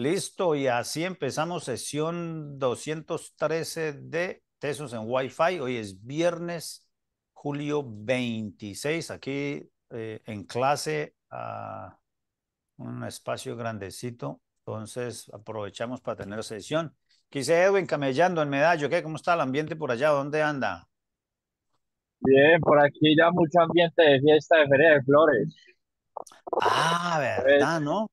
Listo, y así empezamos sesión 213 de Tesos en Wi-Fi. Hoy es viernes, julio 26, aquí eh, en clase, a un espacio grandecito. Entonces aprovechamos para tener sesión. Quise Edwin camellando en Medallo. ¿Qué? ¿Cómo está el ambiente por allá? ¿Dónde anda? Bien, por aquí ya mucho ambiente de fiesta de Feria de Flores. Ah, pues, ¿verdad, no?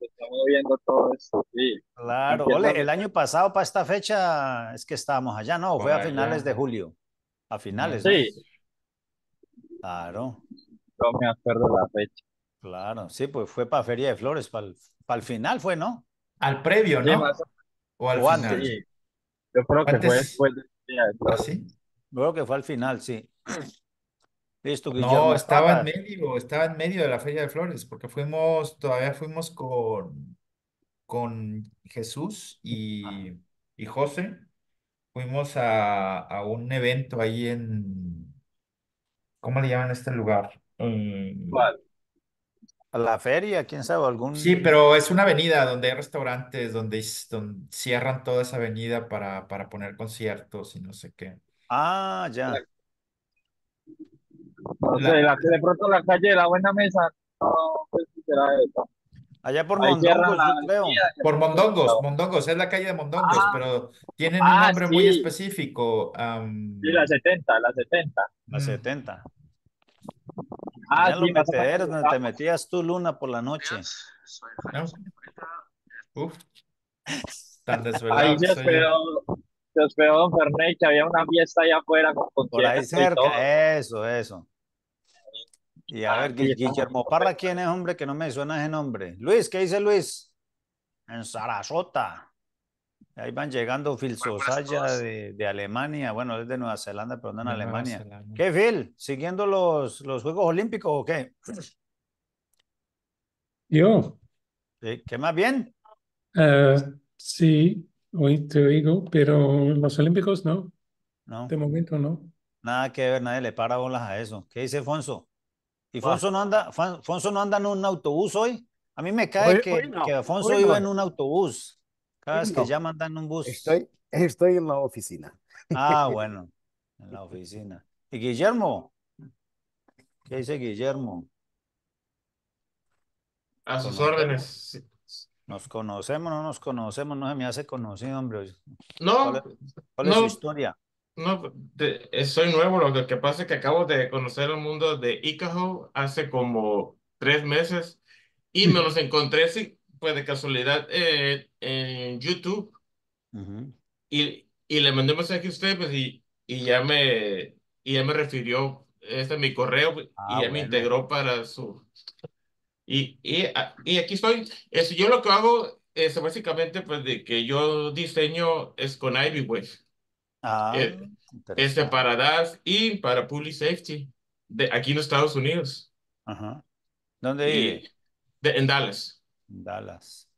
estamos viendo todo eso. Sí. Claro, el año pasado para esta fecha es que estábamos allá, ¿no? Fue a finales de julio. A finales. Sí. Claro. No me acuerdo la fecha. Claro, sí, pues fue para Feria de Flores, para el, final fue, ¿no? Al previo, ¿no? o al final. Yo creo que fue después de... ¿Ah, creo que fue al final, sí. No, estaba en medio, estaba en medio de la Feria de Flores, porque fuimos, todavía fuimos con, con Jesús y, José. Fuimos a, un evento ahí en, ¿cómo le llaman este lugar? ¿Cuál? A la feria, quién sabe, algún... Sí, pero es una avenida donde hay restaurantes, donde, donde cierran toda esa avenida para, para poner conciertos y no sé qué. Ah, ya de pronto la calle de la Buena Mesa, no, pues, será esa. Allá por Mondongos, yo creo. Por Mondongos, Mondongos, es la calle de Mondongos, ah. pero tienen un ah, nombre muy específico. Sí, la 70, la 70. La 70. Ah, sí, donde te metías tú, Luna, por la noche. Uf, tan desvelado. Ahí se esperó, se esperó Don Fernández que había una fiesta allá afuera con Por ahí cerca, eso, eso. Y a ah, ver, Guillermo Parra, ¿quién es, hombre? Que no me suena ese nombre. Luis, ¿qué dice Luis? En Sarasota. Ahí van llegando Phil Sosaya de, Alemania. Bueno, es de Nueva Zelanda, pero no en Alemania. ¿Qué, Phil? ¿Siguiendo los, los Juegos Olímpicos o qué? Yo. ¿Qué más bien? Eh, sí, hoy te digo, pero los Olímpicos no. No. De momento no. Nada que ver, nadie le para bolas a eso. ¿Qué dice Fonso? ¿Y Fonso no, anda, Fonso no anda en un autobús hoy? A mí me cae que, Afonso iba en un autobús. Cada vez que ya mandan un bus. Estoy, en la oficina. Ah, bueno, en la oficina. ¿Y Guillermo? ¿Qué dice Guillermo? A sus órdenes. Nos conocemos, no nos conocemos, no se me hace conocido, hombre. No. ¿Cuál es, su historia? No, de, soy nuevo, lo que, pasa es que acabo de conocer el mundo de Icaho hace como tres meses y me los encontré, sí, pues de casualidad, eh, en YouTube. y, y, le mandé un mensaje a usted pues, y, y, ya me, y ya me refirió este es mi correo pues, y ah, ya me integró para su... Y, y, y aquí estoy. eso este, yo lo que hago es este, básicamente pues, de que yo diseño es con Ivy Wave. Ah, eh, este para DAS y para Public Safety, de aquí en los Estados Unidos. Ajá. ¿Dónde en Dallas. Dallas.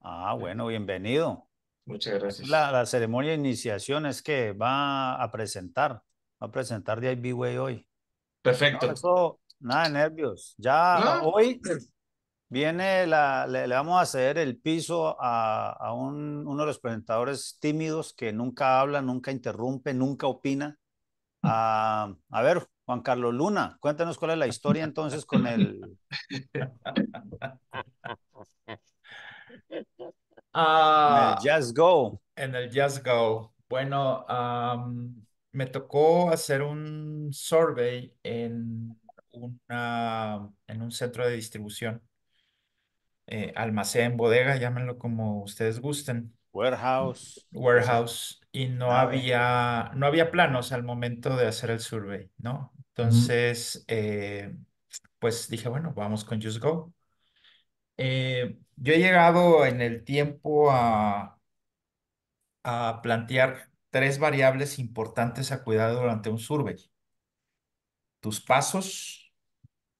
Ah, bueno, bienvenido. Muchas gracias. La, ceremonia de iniciación es que va a presentar, va a presentar de IBWay hoy. Perfecto. No, eso, nada de nervios. Ya hoy Viene, la, le, vamos a ceder el piso a, a un, uno de los presentadores tímidos que nunca habla, nunca interrumpe, nunca opina. A, ah, a ver, Juan Carlos Luna, cuéntanos cuál es la historia entonces con el... Ah, en el Just Go. En el Just Go. Bueno, me tocó hacer un survey en, una, en un centro de distribución eh, almacén, bodega, llámenlo como ustedes gusten. Mm, warehouse. Warehouse. Y no ah, había, no había planos al momento de hacer el survey, ¿no? Mm. Entonces, eh, pues dije, bueno, vamos con Just Go. Eh, yo he llegado en el tiempo a, a plantear tres variables importantes a cuidar durante un survey. Tus pasos,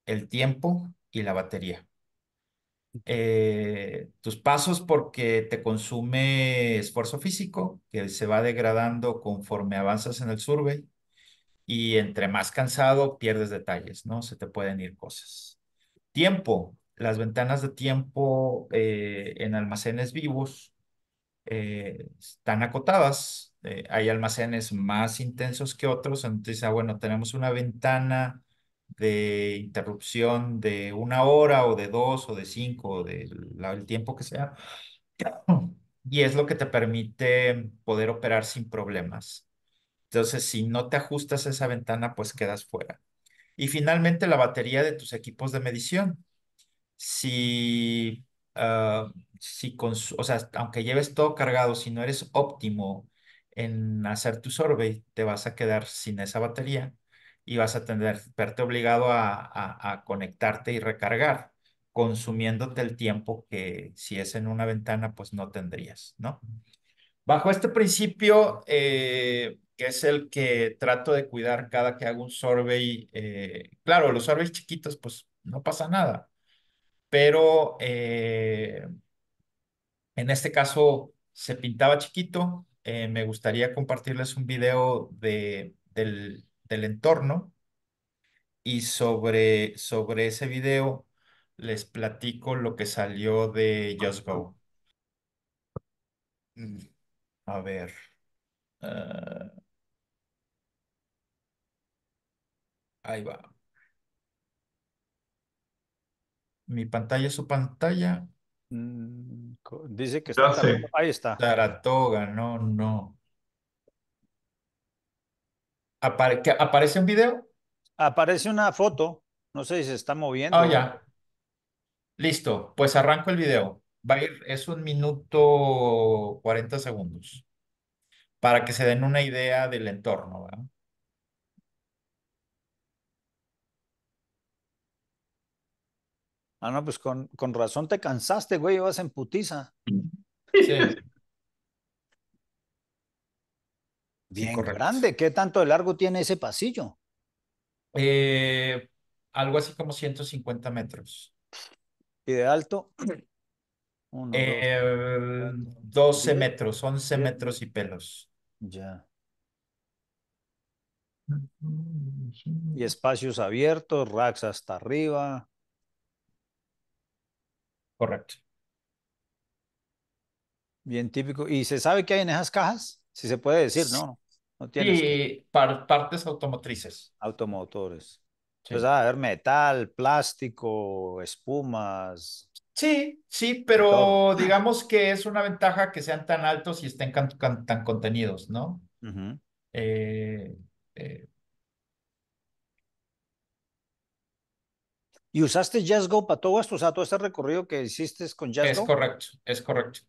el tiempo y la batería. Eh, tus pasos porque te consume esfuerzo físico que se va degradando conforme avanzas en el survey y entre más cansado pierdes detalles, ¿no? Se te pueden ir cosas. Tiempo, las ventanas de tiempo eh, en almacenes vivos eh, están acotadas. hay almacenes más intensos que otros, entonces, ah, bueno, tenemos una ventana de interrupción de una hora o de dos o de cinco o del tiempo que sea. Y es lo que te permite poder operar sin problemas. Entonces, si no te ajustas a esa ventana, pues quedas fuera. Y finalmente, la batería de tus equipos de medición. Si, ah, si o sea, aunque lleves todo cargado, si no eres óptimo en hacer tu survey, te vas a quedar sin esa batería y vas a tener, verte obligado a, a, conectarte y recargar, consumiéndote el tiempo que si es en una ventana, pues no tendrías, ¿no? Bajo este principio, eh, que es el que trato de cuidar cada que hago un survey, eh, claro, los surveys chiquitos, pues no pasa nada, pero eh, en este caso se pintaba chiquito, eh, me gustaría compartirles un video de, del del entorno. Y sobre, sobre ese video les platico lo que salió de Just Go. Mm, a ver. Eh, ahí va. Mi pantalla, su pantalla. Mm, dice que está. Ahí está. Taratoga, no, no. ¿Aparece un video? Aparece una foto. No sé si se está moviendo. Ah, ya. Listo. Pues arranco el video. Va a ir, es un minuto 40 segundos. Para que se den una idea del entorno, ¿verdad? Ah, no, pues con, con razón te cansaste, güey, vas en putiza. Sí. bien pues. grande. ¿Qué tanto de largo tiene ese pasillo? Eh, algo así como 150 metros. ¿Y de alto? 12 eh, metros, 11 metros y pelos. Ya. Y espacios abiertos, racks hasta arriba. Correcto. Bien típico. ¿Y se sabe qué hay en esas cajas? Si se puede decir, ¿no? Y partes automotrices. Automotores. Pues ah, a ver, metal, plástico, espumas. Sí, sí, pero digamos que es una ventaja que sean tan altos y estén tan contenidos, ¿no? Eh, eh. ¿Y usaste JazzGo para todo esto? O todo este recorrido que hiciste con con JazzGo. Es correcto, es correcto.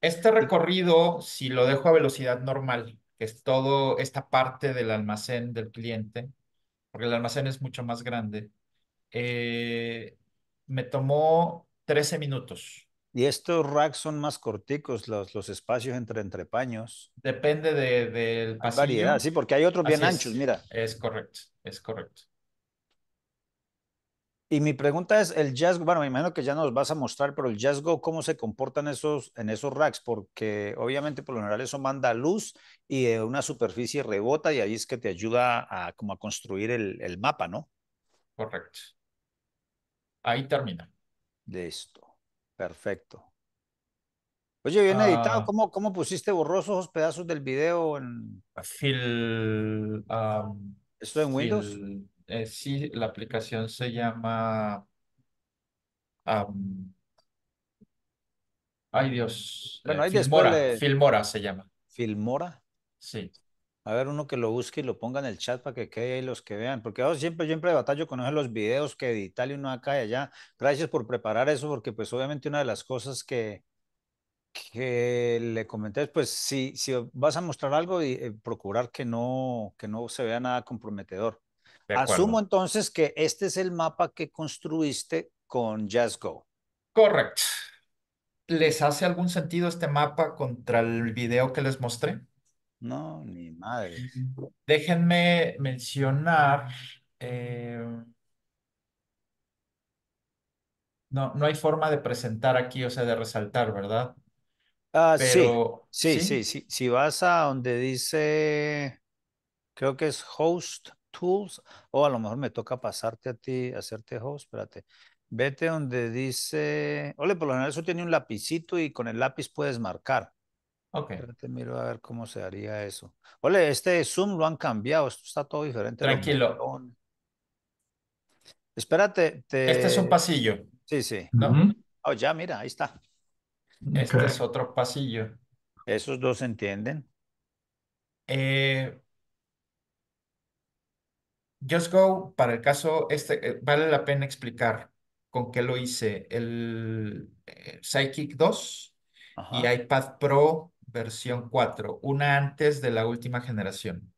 Este recorrido, si lo dejo a velocidad normal, que es todo esta parte del almacén del cliente, porque el almacén es mucho más grande, eh, me tomó 13 minutos. ¿Y estos racks son más corticos, los, espacios entre paños Depende del de, pasillo. sí, porque hay otros bien anchos, mira. Es correcto, es correcto. Y mi pregunta es, el Jazz, bueno, me imagino que ya nos vas a mostrar, pero el Jazz ¿cómo se comportan esos, en esos racks? Porque obviamente por lo general eso manda luz y eh, una superficie rebota y ahí es que te ayuda a, como a construir el, mapa, ¿no? Correcto. Ahí termina. Listo. Perfecto. Oye, bien editado. Ah. ¿Cómo, pusiste borrosos pedazos del video en... ¿Esto en Windows? Eh, sí, la aplicación se llama... ay Dios. Eh, Filmora, Filmora se llama. ¿Filmora? Sí. A ver, uno que lo busque y lo ponga en el chat para que quede ahí los que vean. Porque yo siempre, siempre batalla con los videos que edital y uno acá y allá. Gracias por preparar eso, porque pues obviamente una de las cosas que, que le comenté, es, pues si, si vas a mostrar algo, y, eh, procurar que no, que no se vea nada comprometedor. Asumo entonces que este es el mapa que construiste con JazzGo. Correcto. ¿Les hace algún sentido este mapa contra el video que les mostré? No, ni madre. Déjenme mencionar. Eh, no, no hay forma de presentar aquí, o sea, de resaltar, ¿verdad? Ah, sí, sí, sí, sí, Si vas a donde dice, creo que es host, tools, o a lo mejor me toca pasarte a ti, hacerte host, espérate. Vete donde dice, ole, por lo general eso tiene un lapicito y con el lápiz puedes marcar. Ok. Espérate, miro a ver cómo se haría eso. Ole, este Zoom lo han cambiado, esto está todo diferente. Tranquilo. Espérate. Este es un pasillo. Sí, sí. Oh, ya, mira, ahí está. Este es otro pasillo. Esos dos entienden. Eh, Just Go, para el caso, este, eh, vale la pena explicar con qué lo hice. El eh, Psychic 2 y iPad Pro versión 4, una antes de la última generación.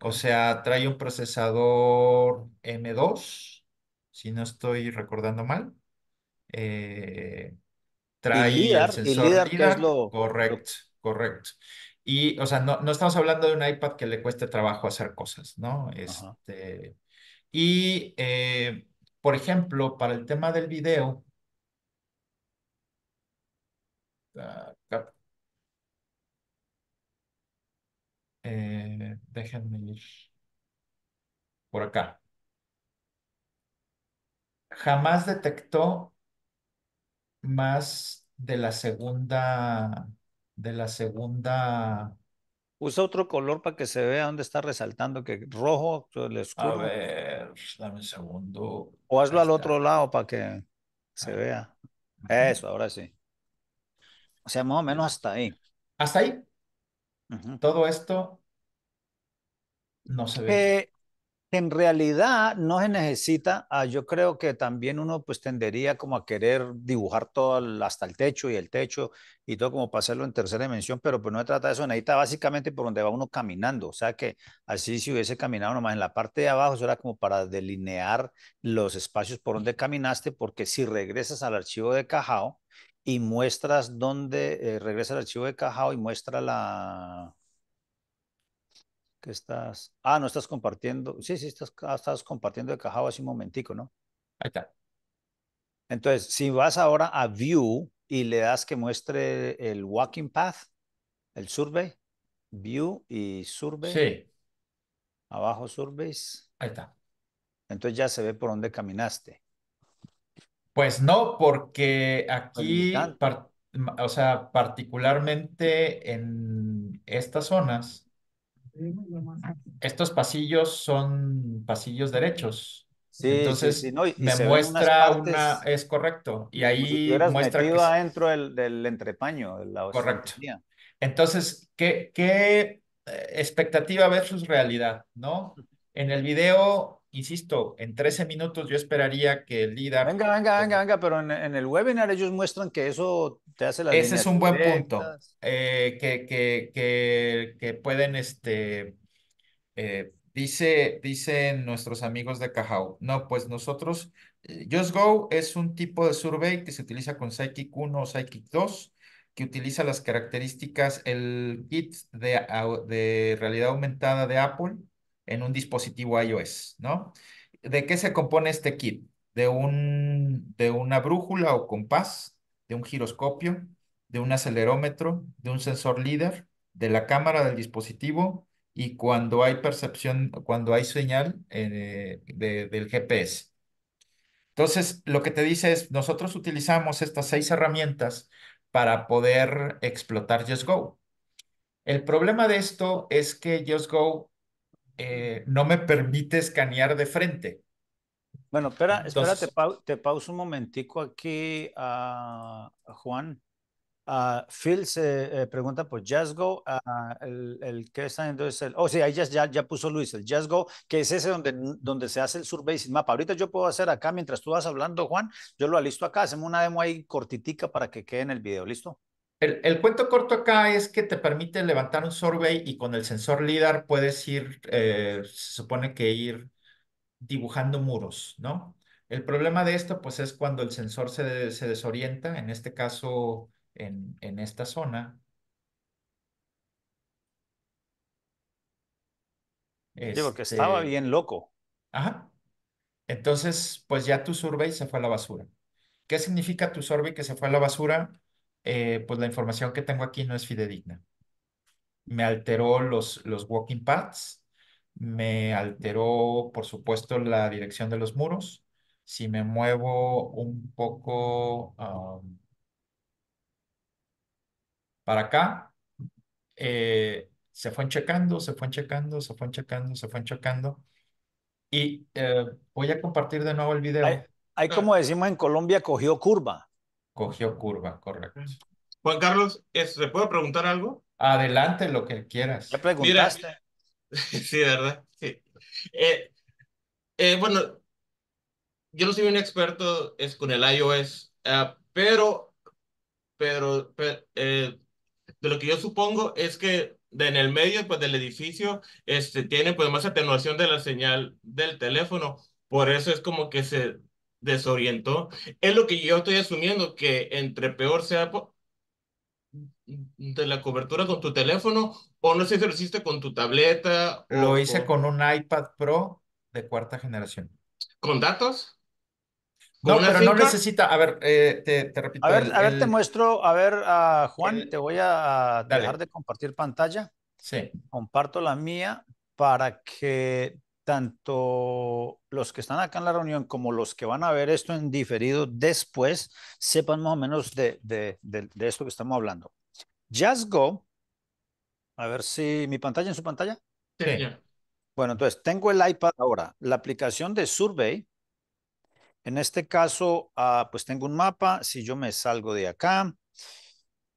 O sea, trae un procesador M2, si no estoy recordando mal. Eh, trae el sensor LIDAR, correcto, correcto. Y, o sea, no, no estamos hablando de un iPad que le cueste trabajo hacer cosas, ¿no? Este, y, eh, por ejemplo, para el tema del video, ah, eh, déjenme ir por acá. Jamás detectó más de la segunda de la segunda. Usa otro color para que se vea dónde está resaltando, que rojo, A dame un segundo. O hazlo al otro lado para que se vea. Eso, ahora sí. O sea, más o menos hasta ahí. Hasta ahí. Todo esto no se ve. Eh, en realidad no se necesita, ah, yo creo que también uno pues tendería como a querer dibujar todo hasta el techo y el techo y todo como para en tercera dimensión, pero pues no se trata de eso, necesita básicamente por donde va uno caminando, o sea que así si hubiese caminado nomás en la parte de abajo, eso era como para delinear los espacios por donde caminaste, porque si regresas al archivo de Cajao y muestras donde, eh, regresa al archivo de Cajao y muestra la estás. Ah, no estás compartiendo. Sí, sí, estás, estás compartiendo de cajado hace un momentico, ¿no? Ahí está. Entonces, si vas ahora a View y le das que muestre el Walking Path, el Survey, View y Survey. Sí. Abajo Surveys. Ahí está. Entonces ya se ve por dónde caminaste. Pues no, porque aquí, o sea, particularmente en estas zonas, estos pasillos son pasillos derechos. Sí, Entonces, me muestra una, es correcto, y ahí muestra que... adentro del, entrepaño. correcto. Entonces, ¿qué, ¿qué eh, expectativa versus realidad, no? En el video insisto, en 13 minutos yo esperaría que el líder... Venga, venga, venga, venga, pero en, el webinar ellos muestran que eso te hace la... Ese es un buen punto, eh, que, que, que, que, pueden, este, eh, dice, dicen nuestros amigos de Cajao, no, pues nosotros, eh, Just Go es un tipo de survey que se utiliza con Psychic 1 o Psychic 2, que utiliza las características, el kit de, de realidad aumentada de Apple, en un dispositivo iOS, ¿no? ¿De qué se compone este kit? De, un, de una brújula o compás, de un giroscopio, de un acelerómetro, de un sensor líder, de la cámara del dispositivo y cuando hay percepción, cuando hay señal eh, del GPS. Entonces, lo que te dice es, nosotros utilizamos estas seis herramientas para poder explotar Just Go. El problema de esto es que Just Go eh, no me permite escanear de frente. Bueno, espera, espera, te pauso un momentico aquí, a Juan. Phil se eh, pregunta por Jazzgo, uh, el, que está haciendo es el, oh sí, ahí ya, ya, puso Luis, el Jazzgo, que es ese donde, donde se hace el survey sin mapa. Ahorita yo puedo hacer acá, mientras tú vas hablando, Juan, yo lo alisto acá, hacemos una demo ahí cortitica para que quede en el video, ¿listo? El, cuento corto acá es que te permite levantar un survey y con el sensor LIDAR puedes ir, eh, se supone que ir dibujando muros, ¿no? El problema de esto, pues, es cuando el sensor se, desorienta, en este caso, en, esta zona. Digo, que estaba este bien loco. Ajá. Entonces, pues ya tu survey se fue a la basura. ¿Qué significa tu survey que se fue a la basura? Eh, pues la información que tengo aquí no es fidedigna. Me alteró los, los walking paths, me alteró, por supuesto, la dirección de los muros. Si me muevo un poco para acá, eh, se fue checando, se fue checando, se fue checando, se fue checando. Y eh, voy a compartir de nuevo el video. Hay como decimos en Colombia, cogió curva. Cogió curva, correcto. Mm. Juan Carlos, ¿se puede preguntar algo? Adelante lo que quieras. Ya preguntaste. sí, ¿verdad? Sí. Eh, eh, bueno, yo no soy un experto es con el iOS, ah, pero, pero, pero eh, de lo que yo supongo es que en el medio pues, del edificio este, tiene pues, más atenuación de la señal del teléfono. Por eso es como que se desorientó. Es lo que yo estoy asumiendo, que entre peor sea de la cobertura con tu teléfono, o no sé si lo hiciste con tu tableta. Lo hice con un iPad Pro de cuarta generación. ¿Con datos? no, pero no necesita, a ver, eh, te, repito. A ver, a ver te muestro, a ver, Juan, te voy a dejar de compartir pantalla. Sí. Comparto la mía para que tanto los que están acá en la reunión como los que van a ver esto en diferido después sepan más o menos de, esto que estamos hablando. Just Go, a ver si mi pantalla en su pantalla. Sí, Bueno, entonces tengo el iPad ahora, la aplicación de Survey. En este caso, ah, pues tengo un mapa. Si yo me salgo de acá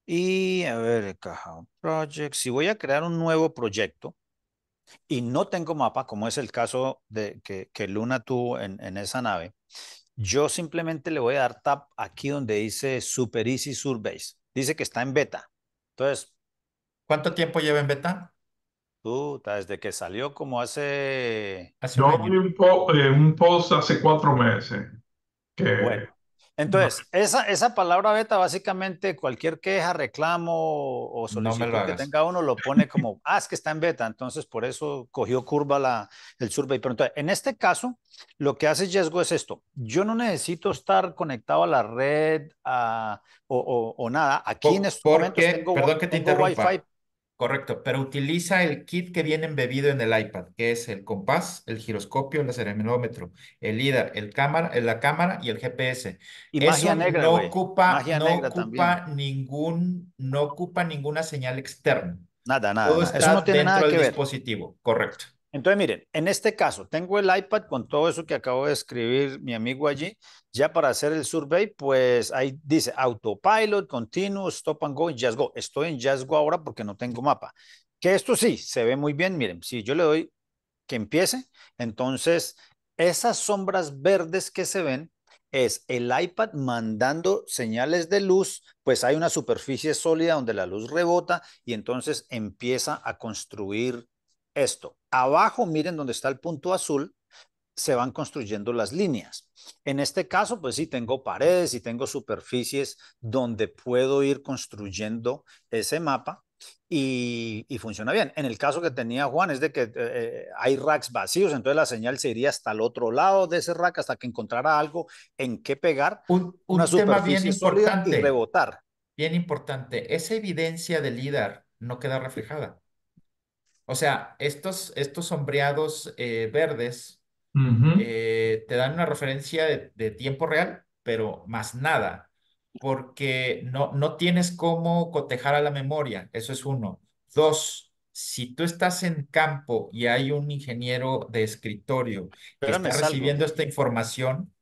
y a ver, caja project, si voy a crear un nuevo proyecto, y no tengo mapa, como es el caso de, que, que Luna tuvo en, esa nave, yo simplemente le voy a dar tap aquí donde dice Super Easy Surveys. Dice que está en beta. Entonces. ¿Cuánto tiempo lleva en beta? desde que salió como hace... hace yo un un, eh, un, post hace cuatro meses. Que... Bueno. Entonces, esa, esa palabra beta, básicamente cualquier queja, reclamo o solicitud que tenga uno lo pone como, ah, es que está en beta, entonces por eso cogió curva la, el survey. Pero entonces, en este caso, lo que hace Yesgo es esto, yo no necesito estar conectado a la red o, o, nada, aquí en estos momento momentos tengo, Wi-Fi Correcto, pero utiliza el kit que viene embebido en el iPad, que es el compás, el giroscopio, el acelerómetro, el LIDAR, el cámara, eh, la cámara y el GPS. Y negra, no ocupa, no ocupa ningún, no ocupa ninguna señal externa. Nada, nada. Todo Está dentro del dispositivo, correcto. Entonces, miren, en este caso, tengo el iPad con todo eso que acabo de escribir mi amigo allí. Ya para hacer el survey, pues ahí dice autopilot, continuo, stop and go, just go. Estoy en just go ahora porque no tengo mapa. Que esto sí, se ve muy bien. Miren, si yo le doy que empiece, entonces esas sombras verdes que se ven es el iPad mandando señales de luz, pues hay una superficie sólida donde la luz rebota y entonces empieza a construir esto. Abajo, miren donde está el punto azul, se van construyendo las líneas. En este caso, pues sí tengo paredes y tengo superficies donde puedo ir construyendo ese mapa y, funciona bien. En el caso que tenía Juan es de que eh, eh, hay racks vacíos, entonces la señal se iría hasta el otro lado de ese rack hasta que encontrara algo en qué pegar, una superficie bien y rebotar. Bien importante, esa evidencia del LIDAR no queda reflejada. O sea, estos, estos sombreados eh, verdes eh, te dan una referencia de, tiempo real, pero más nada, porque no, no tienes cómo cotejar a la memoria, eso es uno. Dos, si tú estás en campo y hay un ingeniero de escritorio que está recibiendo esta información,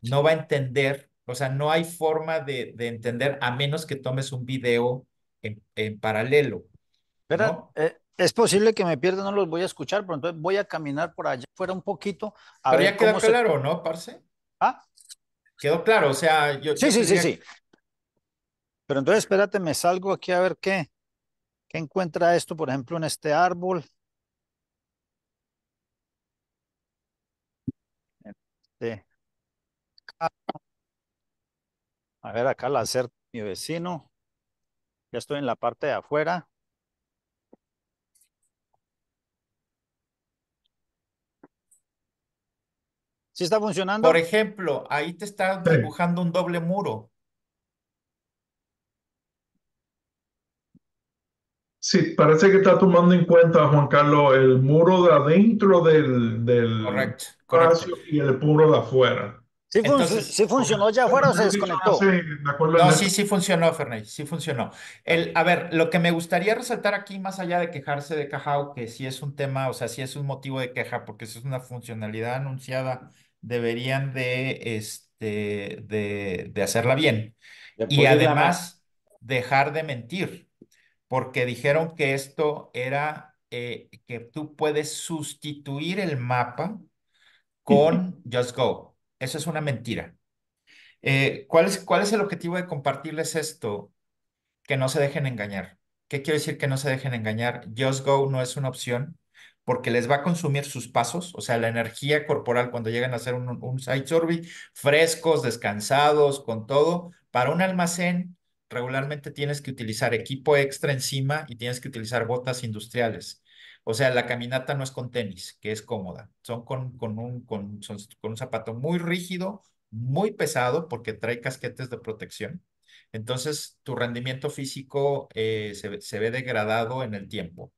no va a entender, o sea, no hay forma de, entender a menos que tomes un video en, en paralelo. ¿no? Eh, es posible que me pierda, no los voy a escuchar, pero entonces voy a caminar por allá fuera un poquito. Habría pero claro, o ¿no, Parce? ¿Ah? Quedó claro, o sea, yo. Sí, sí, sí, sí. Pero entonces espérate, me salgo aquí a ver qué. ¿Qué encuentra esto, por ejemplo, en este árbol? Este... A ver, acá la hacer mi vecino. Ya estoy en la parte de afuera. ¿Sí está funcionando? Por ejemplo, ahí te está dibujando un doble muro. Sí, parece que está tomando en cuenta, Juan Carlos, el muro de adentro del, del y el muro de afuera. ¿Sí, funcionó ya afuera se desconectó? Sí, no, sí, sí funcionó, Fernández, sí funcionó. El, a ver, lo que me gustaría resaltar aquí, más allá de quejarse de Cajao, que sí es un tema, o sea, sí es un motivo de queja, porque eso es una funcionalidad anunciada deberían de, este, de, hacerla bien. y además dejar de mentir, porque dijeron que esto era eh, que tú puedes sustituir el mapa con Just Go. Eso es una mentira. Eh, ¿cuál, es, ¿Cuál es el objetivo de compartirles esto? Que no se dejen engañar. ¿Qué quiero decir que no se dejen engañar? Just Go no es una opción porque les va a consumir sus pasos, o sea, la energía corporal cuando llegan a hacer un, un side survey, frescos, descansados, con todo. Para un almacén, regularmente tienes que utilizar equipo extra encima y tienes que utilizar botas industriales. O sea, la caminata no es con tenis, que es cómoda. Son con, con, un, con, son, con un zapato muy rígido, muy pesado, porque trae casquetes de protección. Entonces, tu rendimiento físico eh, se, se ve degradado en el tiempo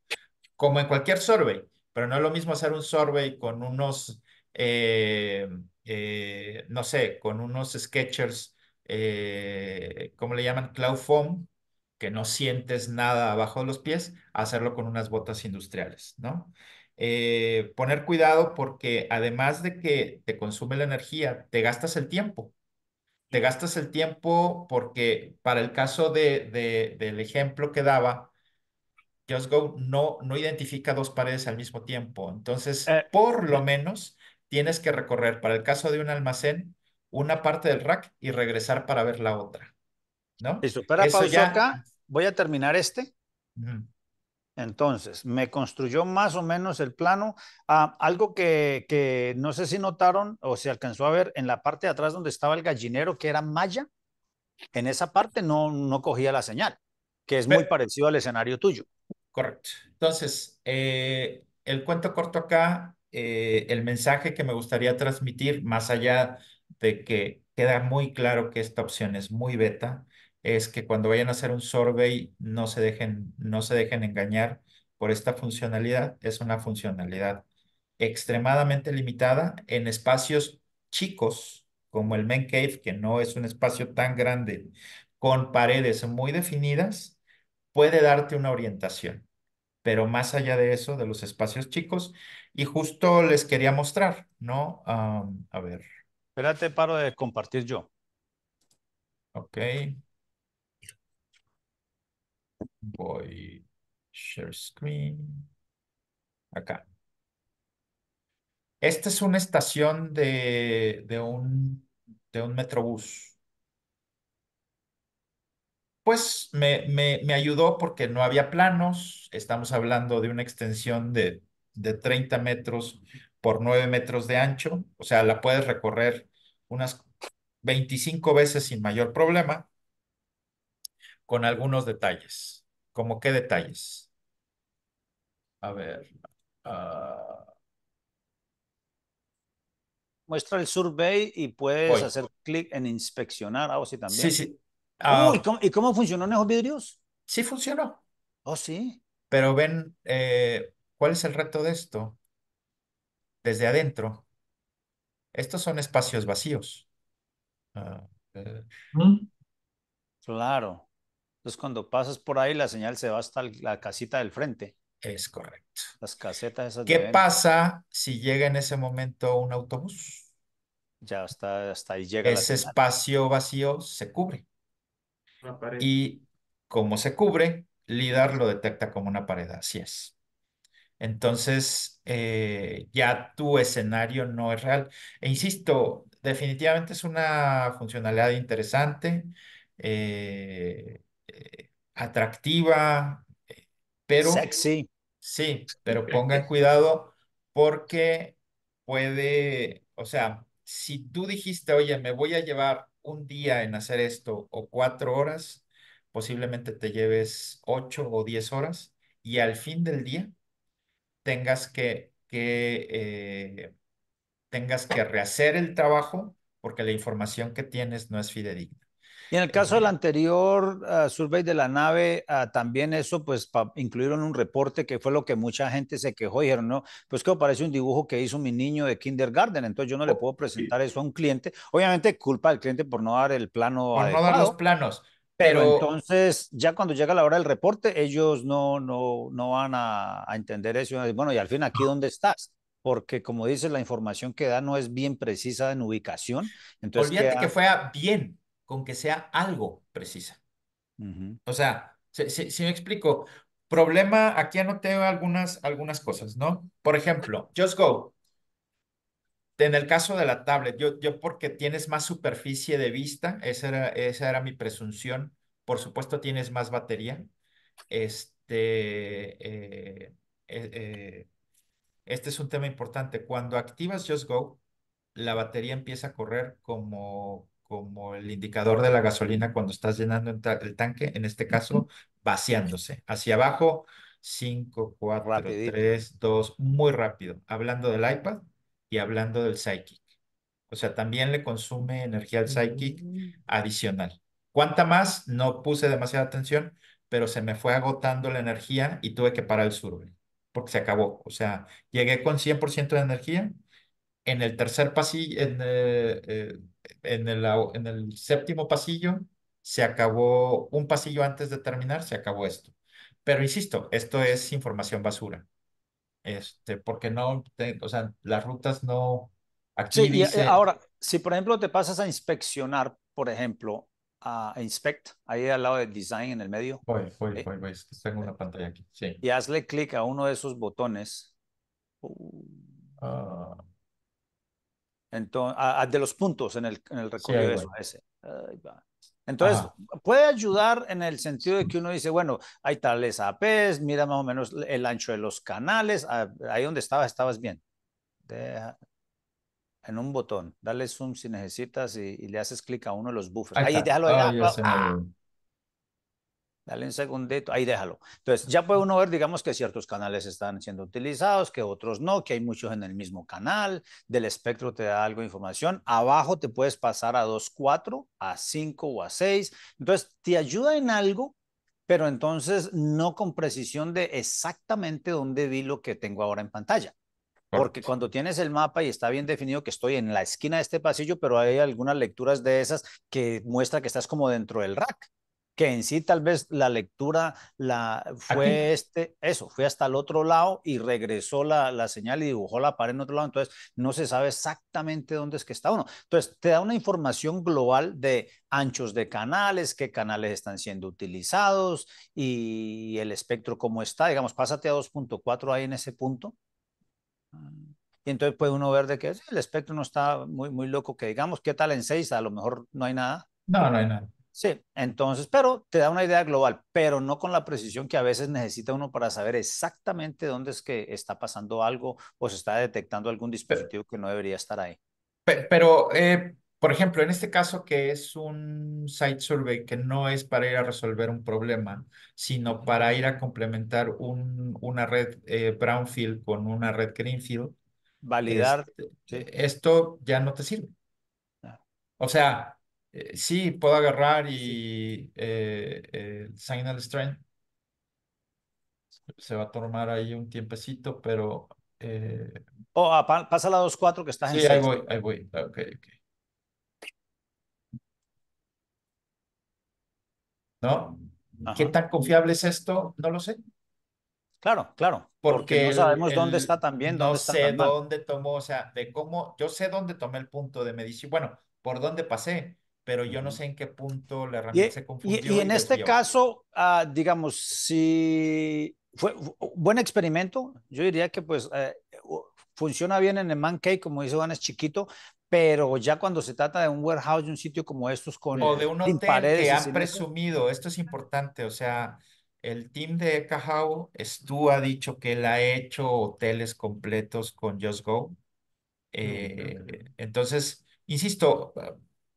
como en cualquier survey, pero no es lo mismo hacer un survey con unos, eh, eh, no sé, con unos sketchers, eh, ¿cómo le llaman? Cloud foam, que no sientes nada abajo de los pies, hacerlo con unas botas industriales, ¿no? poner cuidado porque además de que te consume la energía, te gastas el tiempo. Te gastas el tiempo porque para el caso de, del ejemplo que daba Just Go no, no identifica dos paredes al mismo tiempo. Entonces, eh, por lo eh. menos tienes que recorrer, para el caso de un almacén, una parte del rack y regresar para ver la otra. ¿No? acá, voy a terminar este. Entonces, me construyó más o menos el plano. a ah, algo que, no sé si notaron o si alcanzó a ver en la parte de atrás donde estaba el gallinero, que era Maya, en esa parte no, no cogía la señal, que es muy parecido al escenario tuyo. Correcto. Entonces, eh, el cuento corto acá, eh, el mensaje que me gustaría transmitir, más allá de que queda muy claro que esta opción es muy beta, es que cuando vayan a hacer un survey no se dejen, no se dejen engañar por esta funcionalidad. Es una funcionalidad extremadamente limitada en espacios chicos como el Men Cave, que no es un espacio tan grande, con paredes muy definidas, puede darte una orientación pero más allá de eso, de los espacios chicos, y justo les quería mostrar, ¿no? a ver. Espérate, paro de compartir yo. Ok. Voy. Share screen. Acá. Esta es una estación de, un, de un metrobús pues me, me, ayudó porque no había planos, estamos hablando de una extensión de, 30 metros por 9 metros de ancho, o sea, la puedes recorrer unas 25 veces sin mayor problema, con algunos detalles. ¿Cómo qué detalles? A ver. Ah. Muestra el survey y puedes hacer clic en inspeccionar, o sí, también. Sí, sí, Ah, ¿cómo, ¿y cómo funcionó esos vidrios? sí funcionó, Oh, sí. pero ven, eh, ¿cuál es el reto de esto? Desde adentro. Estos son espacios vacíos. Ah, eh. mm. Claro. Entonces, cuando pasas por ahí, la señal se va hasta la casita del frente, es correcto. las casetas ¿Qué pasa si llega en ese momento un autobús? Ya hasta, ahí llega Ese espacio vacío se cubre. Y como se cubre, LIDAR lo detecta como una pared, así es. Entonces, eh, ya tu escenario no es real. E insisto, definitivamente es una funcionalidad interesante, eh, eh, atractiva, pero... Sexy. Sí, pero ponga cuidado porque puede, o sea, si tú dijiste, oye, me voy a llevar un día en hacer esto o cuatro horas, posiblemente te lleves ocho o diez horas y al fin del día tengas que, que, eh, tengas que rehacer el trabajo porque la información que tienes no es fidedigna. Y en el caso del anterior ah, survey de la nave, ah, también eso, pues incluyeron un reporte que fue lo que mucha gente se quejó. Dijeron, no, pues que parece un dibujo que hizo mi niño de kindergarten, entonces yo no le oh, puedo presentar eso a un cliente. Obviamente, culpa del cliente por no dar el plano. Por no dar los planos. Pero... entonces, ya cuando llega la hora del reporte, ellos no, no, no van a, entender eso. bueno, y al fin, aquí, ¿dónde estás? porque como dices, la información que da no es bien precisa en ubicación. Entonces Olvídate que que fuera bien con que sea algo precisa. O sea, si, me explico, problema, aquí anoté algunas, algunas cosas, ¿no? Por ejemplo, Just Go. En el caso de la tablet, yo, yo porque tienes más superficie de vista, esa era, esa era mi presunción. Por supuesto, tienes más batería. Este, eh, eh, eh, este es un tema importante. Cuando activas Just Go, la batería empieza a correr como como el indicador de la gasolina cuando estás llenando el tanque, en este caso vaciándose. Hacia abajo, 5, 4, 3, 2, muy rápido. Hablando del iPad y hablando del Psychic. O sea, también le consume energía al Psychic mm. adicional. ¿Cuánta más? No puse demasiada atención, pero se me fue agotando la energía y tuve que parar el survey porque se acabó. O sea, llegué con 100% de energía. En el tercer pasillo, en, eh, eh, en el, en el séptimo pasillo, se acabó un pasillo antes de terminar, se acabó esto. Pero insisto, esto es información basura. Este, porque no, o sea, las rutas no. Aquí sí, y eh, ahora, si por ejemplo te pasas a inspeccionar, por ejemplo, a Inspect, ahí al lado de Design en el medio. Voy, voy, eh, voy, tengo una pantalla aquí. Sí. Y hazle clic a uno de esos botones. Ah. Entonces, de los puntos en el, recorrido de ese. Entonces, puede ayudar en el sentido de que uno dice, bueno, hay tales APs, mira más o menos el ancho de los canales, ah, ahí donde estabas, estabas bien. en un botón, dale zoom si necesitas y, le haces clic a uno de los buffers. Ahí, déjalo oh, ahí. Dale un segundito, ahí déjalo. Entonces, ya puede uno ver, digamos, que ciertos canales están siendo utilizados, que otros no, que hay muchos en el mismo canal. Del espectro te da algo de información. Abajo te puedes pasar a 2, 4, a 5 o a 6. Entonces, te ayuda en algo, pero entonces no con precisión de exactamente dónde vi lo que tengo ahora en pantalla. Porque cuando tienes el mapa y está bien definido que estoy en la esquina de este pasillo, pero hay algunas lecturas de esas que muestra que estás como dentro del rack que en sí tal vez la lectura la, fue este, eso, fue hasta el otro lado y regresó la, señal y dibujó la pared en otro lado, entonces no se sabe exactamente dónde es que está uno. Entonces te da una información global de anchos de canales, qué canales están siendo utilizados y el espectro cómo está, digamos, pásate a 2.4 ahí en ese punto. Ah, y entonces puede uno ver de que el espectro no está muy, muy loco, que digamos, ¿qué tal en 6? A lo mejor no hay nada. No, no hay nada. Sí, entonces, pero te da una idea global, pero no con la precisión que a veces necesita uno para saber exactamente dónde es que está pasando algo o se está detectando algún dispositivo que no debería estar ahí. Pero, eh, por ejemplo, en este caso que es un site survey que no es para ir a resolver un problema, sino para ir a complementar un, una red eh, brownfield con una red greenfield. Validar. Este, esto ya no te sirve. O sea, eh, sí, puedo agarrar y eh, el Signal Strength se va a tomar ahí un tiempecito, pero... Eh, oh, ah, pasa la 2-4 que estás sí, en Sí, ahí voy, ahí voy. Ah, ok, ok. ¿No? ¿Qué tan confiable es esto? No lo sé. Claro, claro. Porque, no sabemos dónde está también. No sé dónde tomó, o sea, de cómo, yo sé dónde tomé el punto de medición, bueno, por dónde pasé, pero yo no sé en qué punto la herramienta y, se confundió. Y, en este caso, ah, digamos, si fue buen experimento, yo diría que pues eh, funciona bien en el man cake, como dice Juan, es chiquito, pero ya cuando se trata de un warehouse, de un sitio como estos con o de un hotel paredes, que han presumido, esto es importante, o sea, el team de Cajao, Stu ha dicho que él ha hecho hoteles completos con Just Go. Mm, eh, entonces, insisto,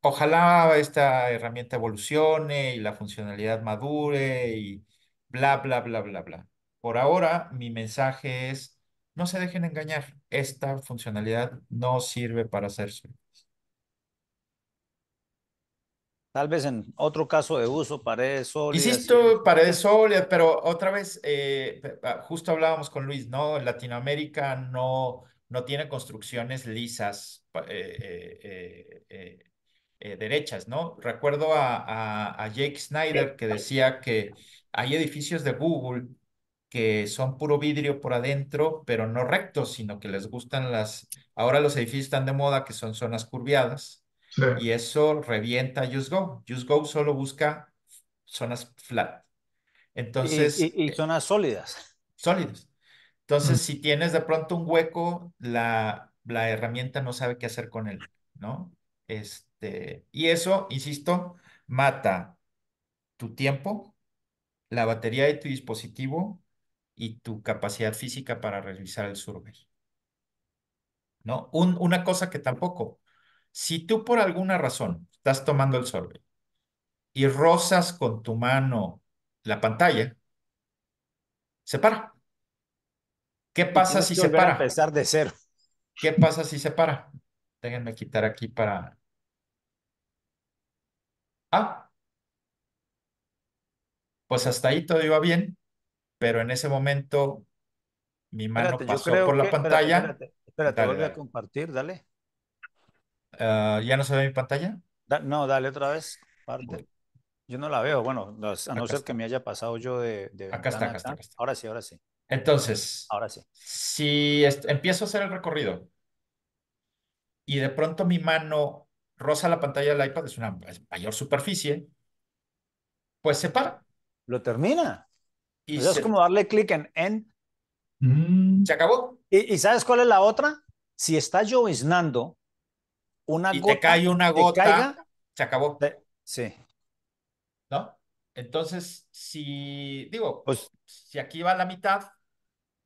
ojalá esta herramienta evolucione y la funcionalidad madure y bla, bla, bla, bla, bla. Por ahora, mi mensaje es, no se dejen engañar, esta funcionalidad no sirve para hacer Tal vez en otro caso de uso, paredes sólidas. Insisto, paredes sólidas, pero otra vez, eh, ah, justo hablábamos con Luis, ¿no? Latinoamérica no, no tiene construcciones lisas eh, eh, eh, derechas, ¿no? Recuerdo a, a, Jake Snyder que decía que hay edificios de Google que son puro vidrio por adentro, pero no rectos, sino que les gustan las... Ahora los edificios están de moda que son zonas curviadas y eso revienta Just Go. Just solo busca zonas flat. Entonces... Y, eh, zonas sólidas. Sólidas. Entonces, mm. si tienes de pronto un hueco, la, la herramienta no sabe qué hacer con él, ¿no? Este, este, y eso, insisto, mata tu tiempo, la batería de tu dispositivo y tu capacidad física para revisar el survey. ¿No? Un, una cosa que tampoco, si tú por alguna razón estás tomando el survey y rozas con tu mano la pantalla, se para. ¿Qué pasa si se para? A empezar de cero. ¿Qué pasa si se para? Déjenme quitar aquí para Ah, pues hasta ahí todo iba bien, pero en ese momento mi mano pasó por la pantalla. espérate, espérate, a compartir, dale. Ah, ¿ya no se ve mi pantalla? no, dale otra vez, parte. Yo no la veo, bueno, no, a que me haya pasado yo de, Acá está, acá está, Ahora sí, ahora sí, Entonces, ahora sí. si empiezo a hacer el recorrido y de pronto mi mano roza la pantalla del iPad, es una mayor superficie, pues se para. Lo termina. Y eso pues Es como darle clic en end. Mm. Se acabó. ¿Y, sabes cuál es la otra? Si está lloviznando una y te cae una gota, se acabó. sí. ¿No? Entonces, si, digo, pues, si aquí va la mitad,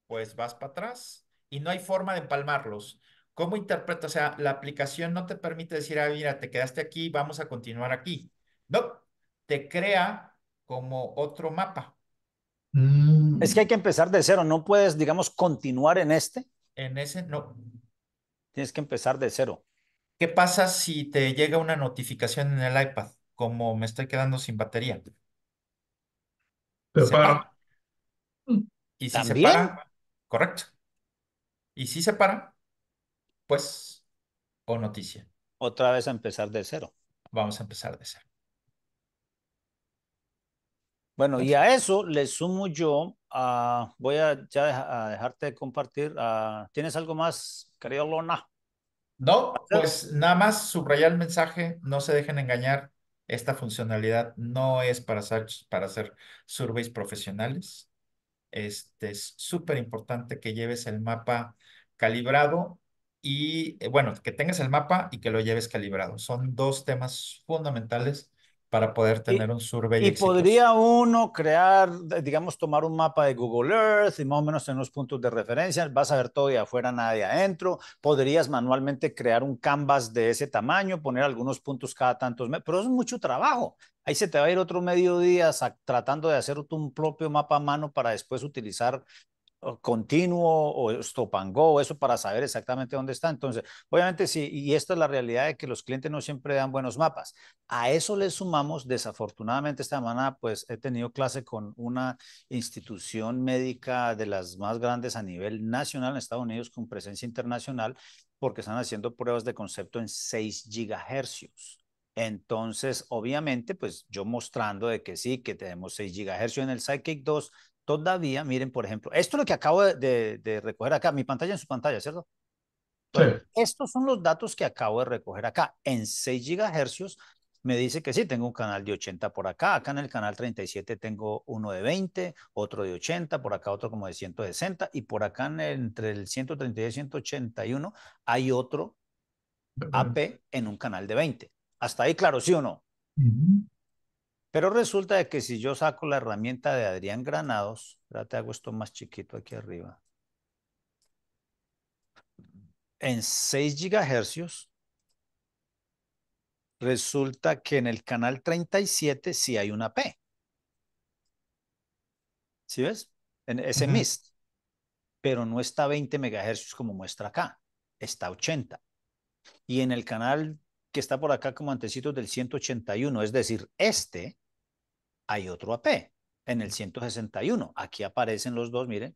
pues vas para atrás y no hay forma de empalmarlos. ¿Cómo interpreta? O sea, la aplicación no te permite decir, ah, mira, te quedaste aquí, vamos a continuar aquí. No, te crea como otro mapa. Mm. Es que hay que empezar de cero, no puedes, digamos, continuar en este. En ese no. Tienes que empezar de cero. ¿Qué pasa si te llega una notificación en el iPad? Como me estoy quedando sin batería. Se para. Y si se para, correcto. Y si se para, pues, o noticia. Otra vez a empezar de cero. Vamos a empezar de cero. Bueno, y a eso le sumo yo, voy a ya a dejarte compartir. ¿Tienes algo más, querido No, pues nada más subrayar el mensaje, no se dejen engañar, esta funcionalidad no es para hacer, para hacer surveys profesionales. Este es súper importante que lleves el mapa calibrado y eh, bueno, que tengas el mapa y que lo lleves calibrado. Son dos temas fundamentales para poder tener un survey. Y podría uno crear, digamos, tomar un mapa de Google Earth y más o menos en los puntos de referencia, vas a ver todo de afuera, nada de adentro. Podrías manualmente crear un canvas de ese tamaño, poner algunos puntos cada tantos meses, pero es mucho trabajo. Ahí se te va a ir otro mediodía tratando de hacer un propio mapa a mano para después utilizar continuo o stop and go, eso para saber exactamente dónde está. Entonces, obviamente sí, y esta es la realidad de que los clientes no siempre dan buenos mapas. A eso le sumamos, desafortunadamente esta semana pues he tenido clase con una institución médica de las más grandes a nivel nacional en Estados Unidos con presencia internacional porque están haciendo pruebas de concepto en 6 gigahercios. Entonces, obviamente, pues yo mostrando de que sí, que tenemos 6 GHz en el Psychic 2, Todavía, miren, por ejemplo, esto es lo que acabo de, recoger acá, mi pantalla en su pantalla, ¿cierto? Estos son los datos que acabo de recoger acá. En 6 GHz me dice que sí, tengo un canal de 80 por acá, acá en el canal 37 tengo uno de 20, otro de 80, por acá otro como de 160 y por acá entre el 132 y 181 hay otro AP en un canal de 20. Hasta ahí claro, ¿sí o no? Pero resulta de que si yo saco la herramienta de Adrián Granados, ya te hago esto más chiquito aquí arriba, en 6 GHz resulta que en el canal 37 sí hay una P. ¿Sí ves? En ese MIST. Pero no está a 20 MHz como muestra acá, está a 80. Y en el canal que está por acá como antecitos del 181, es decir, este hay otro AP en el 161. Aquí aparecen los dos, miren.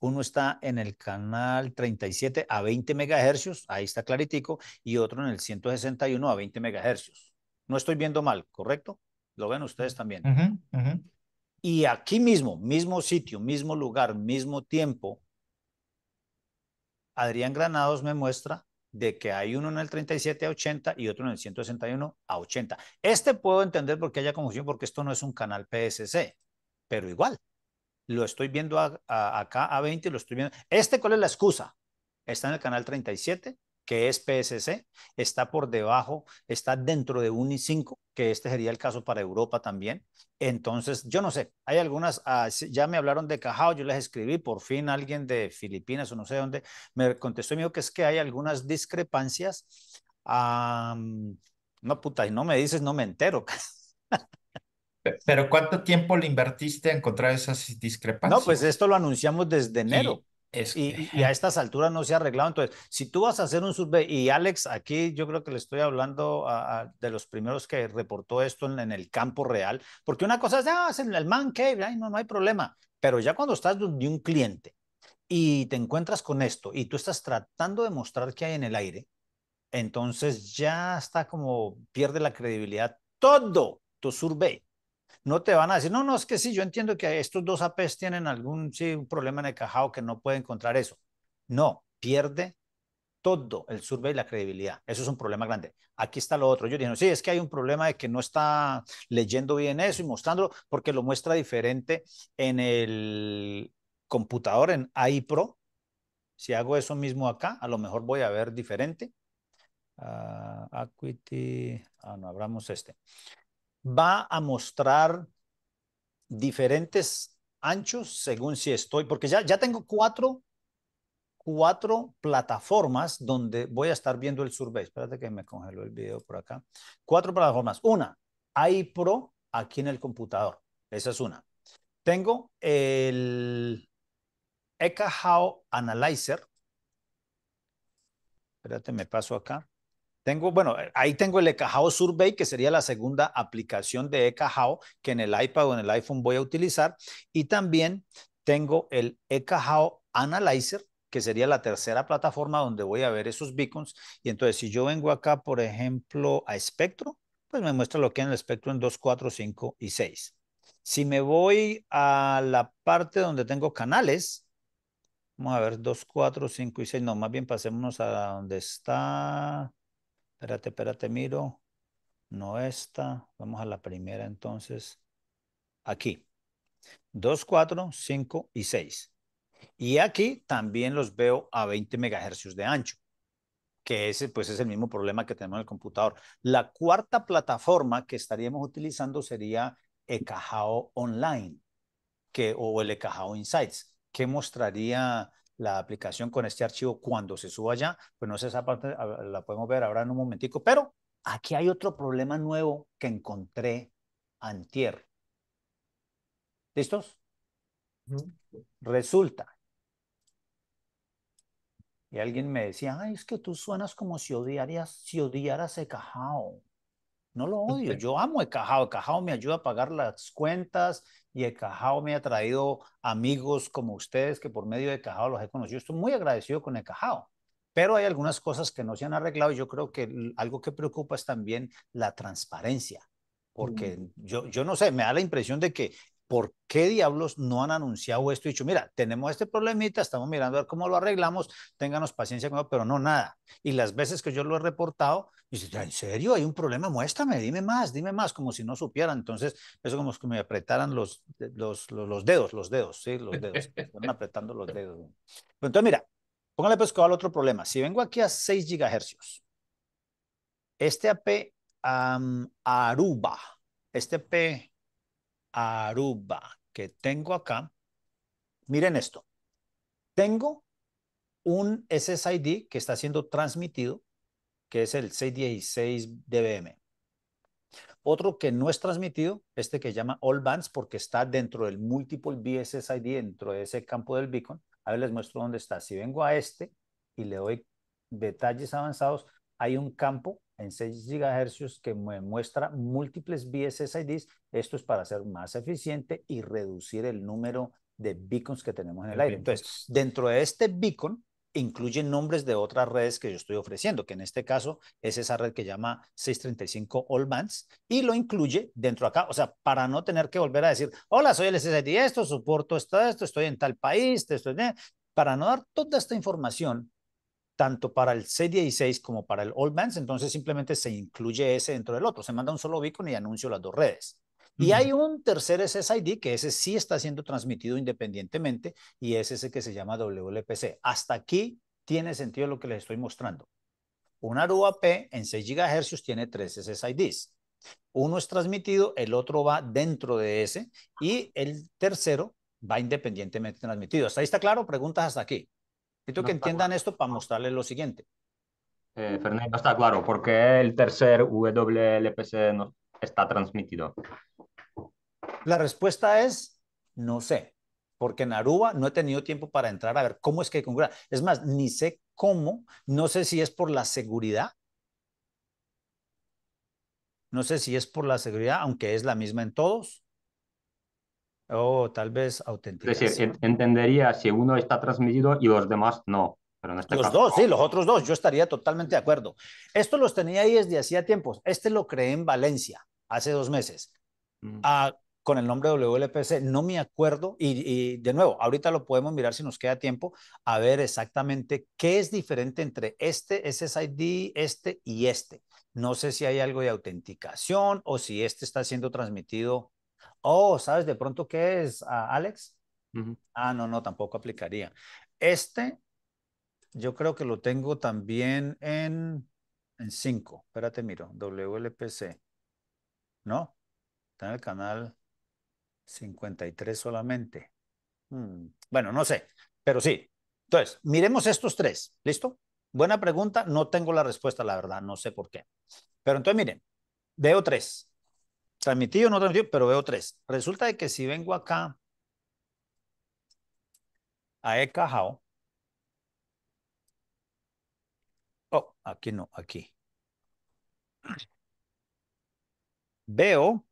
Uno está en el canal 37 a 20 megahercios, ahí está claritico, y otro en el 161 a 20 megahercios. No estoy viendo mal, ¿correcto? Lo ven ustedes también. Y aquí mismo, mismo sitio, mismo lugar, mismo tiempo, Adrián Granados me muestra de que hay uno en el 37 a 80 y otro en el 161 a 80. Este puedo entender porque qué haya confusión, porque esto no es un canal PSC, pero igual, lo estoy viendo acá a 20 lo estoy viendo. ¿Este cuál es la excusa? Está en el canal 37 que es PSC, está por debajo, está dentro de un y 5 que este sería el caso para Europa también. Entonces, yo no sé, hay algunas, ah, ya me hablaron de Cajao, yo les escribí, por fin alguien de Filipinas o no sé dónde me contestó y me dijo que es que hay algunas discrepancias. no, puta, y no me dices, no me entero. Pero ¿cuánto tiempo le invertiste a encontrar esas discrepancias? No, pues esto lo anunciamos desde enero y, a estas alturas no se ha arreglado. Entonces, si tú vas a hacer un survey, y Alex, aquí yo creo que le estoy hablando de los primeros que reportó esto en, el campo real, porque una cosa es, ah, es el, man cave, no, no hay problema. Pero ya cuando estás de un cliente y te encuentras con esto y tú estás tratando de mostrar qué hay en el aire, entonces ya está como pierde la credibilidad todo tu survey no te van a decir, no, no, es que sí, yo entiendo que estos dos APs tienen algún sí, un problema en el cajado que no puede encontrar eso. No, pierde todo el survey y la credibilidad. Eso es un problema grande. Aquí está lo otro. Yo dije, sí, es que hay un problema de que no está leyendo bien eso y mostrándolo porque lo muestra diferente en el computador, en iPro Si hago eso mismo acá, a lo mejor voy a ver diferente. Uh, ah, no, abramos este va a mostrar diferentes anchos según si estoy, porque ya, ya tengo cuatro, cuatro plataformas donde voy a estar viendo el survey. Espérate que me congeló el video por acá. Cuatro plataformas. Una, iPro aquí en el computador. Esa es una. Tengo el EkaHau Analyzer. Espérate, me paso acá. Tengo, bueno, eh, ahí tengo el Ecajao Survey, que sería la segunda aplicación de Ecajao que en el iPad o en el iPhone voy a utilizar. Y también tengo el Ecajao Analyzer, que sería la tercera plataforma donde voy a ver esos beacons. Y entonces, si yo vengo acá, por ejemplo, a espectro, pues me muestra lo que hay en el espectro en 2, 4, 5 y 6. Si me voy a la parte donde tengo canales, vamos a ver 2, 4, 5 y 6. No, más bien pasémonos a donde está Espérate, espérate, miro. No está, Vamos a la primera entonces. Aquí. 2, 4, 5 y 6. Y aquí también los veo a 20 megahercios de ancho, que ese pues es el mismo problema que tenemos en el computador. La cuarta plataforma que estaríamos utilizando sería Ecajao Online o el Ecajao Insights, que mostraría la aplicación con este archivo cuando se suba ya, pues no sé, esa parte la podemos ver ahora en un momentico, pero aquí hay otro problema nuevo que encontré antier. ¿Listos? Resulta. Y alguien me decía, ay, es que tú suenas como si odiaras, si odiaras a Cajao. No lo odio, yo amo a Cajao. Cajao me ayuda a pagar las cuentas, y el Cajao me ha traído amigos como ustedes que por medio de Cajao los he conocido. Estoy muy agradecido con el Cajao, pero hay algunas cosas que no se han arreglado y yo creo que algo que preocupa es también la transparencia, porque mm. yo, yo no sé, me da la impresión de que ¿por qué diablos no han anunciado esto y dicho, mira, tenemos este problemita, estamos mirando a ver cómo lo arreglamos, ténganos paciencia, pero no nada. Y las veces que yo lo he reportado, y dice, ¿en serio? ¿Hay un problema? Muéstrame, dime más, dime más, como si no supiera. Entonces, eso como que me apretaran los, eh, los, los, dedos, los dedos, ¿sí? Los dedos. Me apretando los dedos. entonces, mira, póngale pues al otro problema. Si vengo aquí a 6 gigahercios, este AP Aruba, este AP Aruba que tengo acá, miren esto. Tengo un SSID que está siendo transmitido que es el 616 dBm. Otro que no es transmitido, este que llama All Bands, porque está dentro del Multiple BSSID, dentro de ese campo del beacon. A ver, les muestro dónde está. Si vengo a este y le doy detalles avanzados, hay un campo en 6 GHz que me muestra múltiples BSSIDs. Esto es para ser más eficiente y reducir el número de beacons que tenemos en el, aire. Entonces, dentro de este beacon, incluye nombres de otras redes que yo estoy ofreciendo, que en este caso es esa red que llama 635 All Bands, y lo incluye dentro acá, o sea, para no tener que volver a decir, hola, soy el SSID, esto, soporto esto, esto, estoy en tal país, esto, para no dar toda esta información tanto para el C16 como para el All Bands, entonces simplemente se incluye ese dentro del otro, se manda un solo beacon y anuncio las dos redes. Y hay un tercer SSID que ese sí está siendo transmitido independientemente y es ese que se llama WLPC. Hasta aquí tiene sentido lo que les estoy mostrando. Una Aruba en 6 GHz tiene tres SSIDs. Uno es transmitido, el otro va dentro de ese y el tercero va independientemente transmitido. ¿Hasta ahí está claro? Preguntas hasta aquí. Necesito que entiendan esto para mostrarles lo siguiente. Eh, Fernando, está claro, porque el tercer WLPC no, está transmitido? La respuesta es no sé, porque en Aruba no he tenido tiempo para entrar a ver cómo es que concurra. Es más, ni sé cómo, no sé si es por la seguridad, no sé si es por la seguridad, aunque es la misma en todos. O tal vez auténtica. Es decir, entendería si uno está transmitido y los demás no. Pero este los dos, sí, los otros dos, yo estaría totalmente de acuerdo. Esto los tenía ahí desde hacía tiempos. Este lo creé en Valencia hace dos meses mm. ah, con el nombre WLPC. No me acuerdo y, de nuevo, ahorita lo podemos mirar si nos queda tiempo a ver exactamente qué es diferente entre este SSID, este y este. No sé si hay algo de autenticación o si este está siendo transmitido. Oh, ¿sabes de pronto qué es, ah, Alex? Ah, no, no, tampoco aplicaría. Este, yo creo que lo tengo también en 5. Espérate, miro. WLPC. No, está en el canal 53 solamente. Mm, bueno, no sé, pero sí. Entonces, miremos estos tres. ¿Listo? Buena pregunta. No tengo la respuesta, la verdad. No sé por qué. Pero entonces, miren, veo tres. Transmitido, no transmitido, pero veo tres. Resulta de que si vengo acá a Ecajao. Oh, aquí no, aquí veo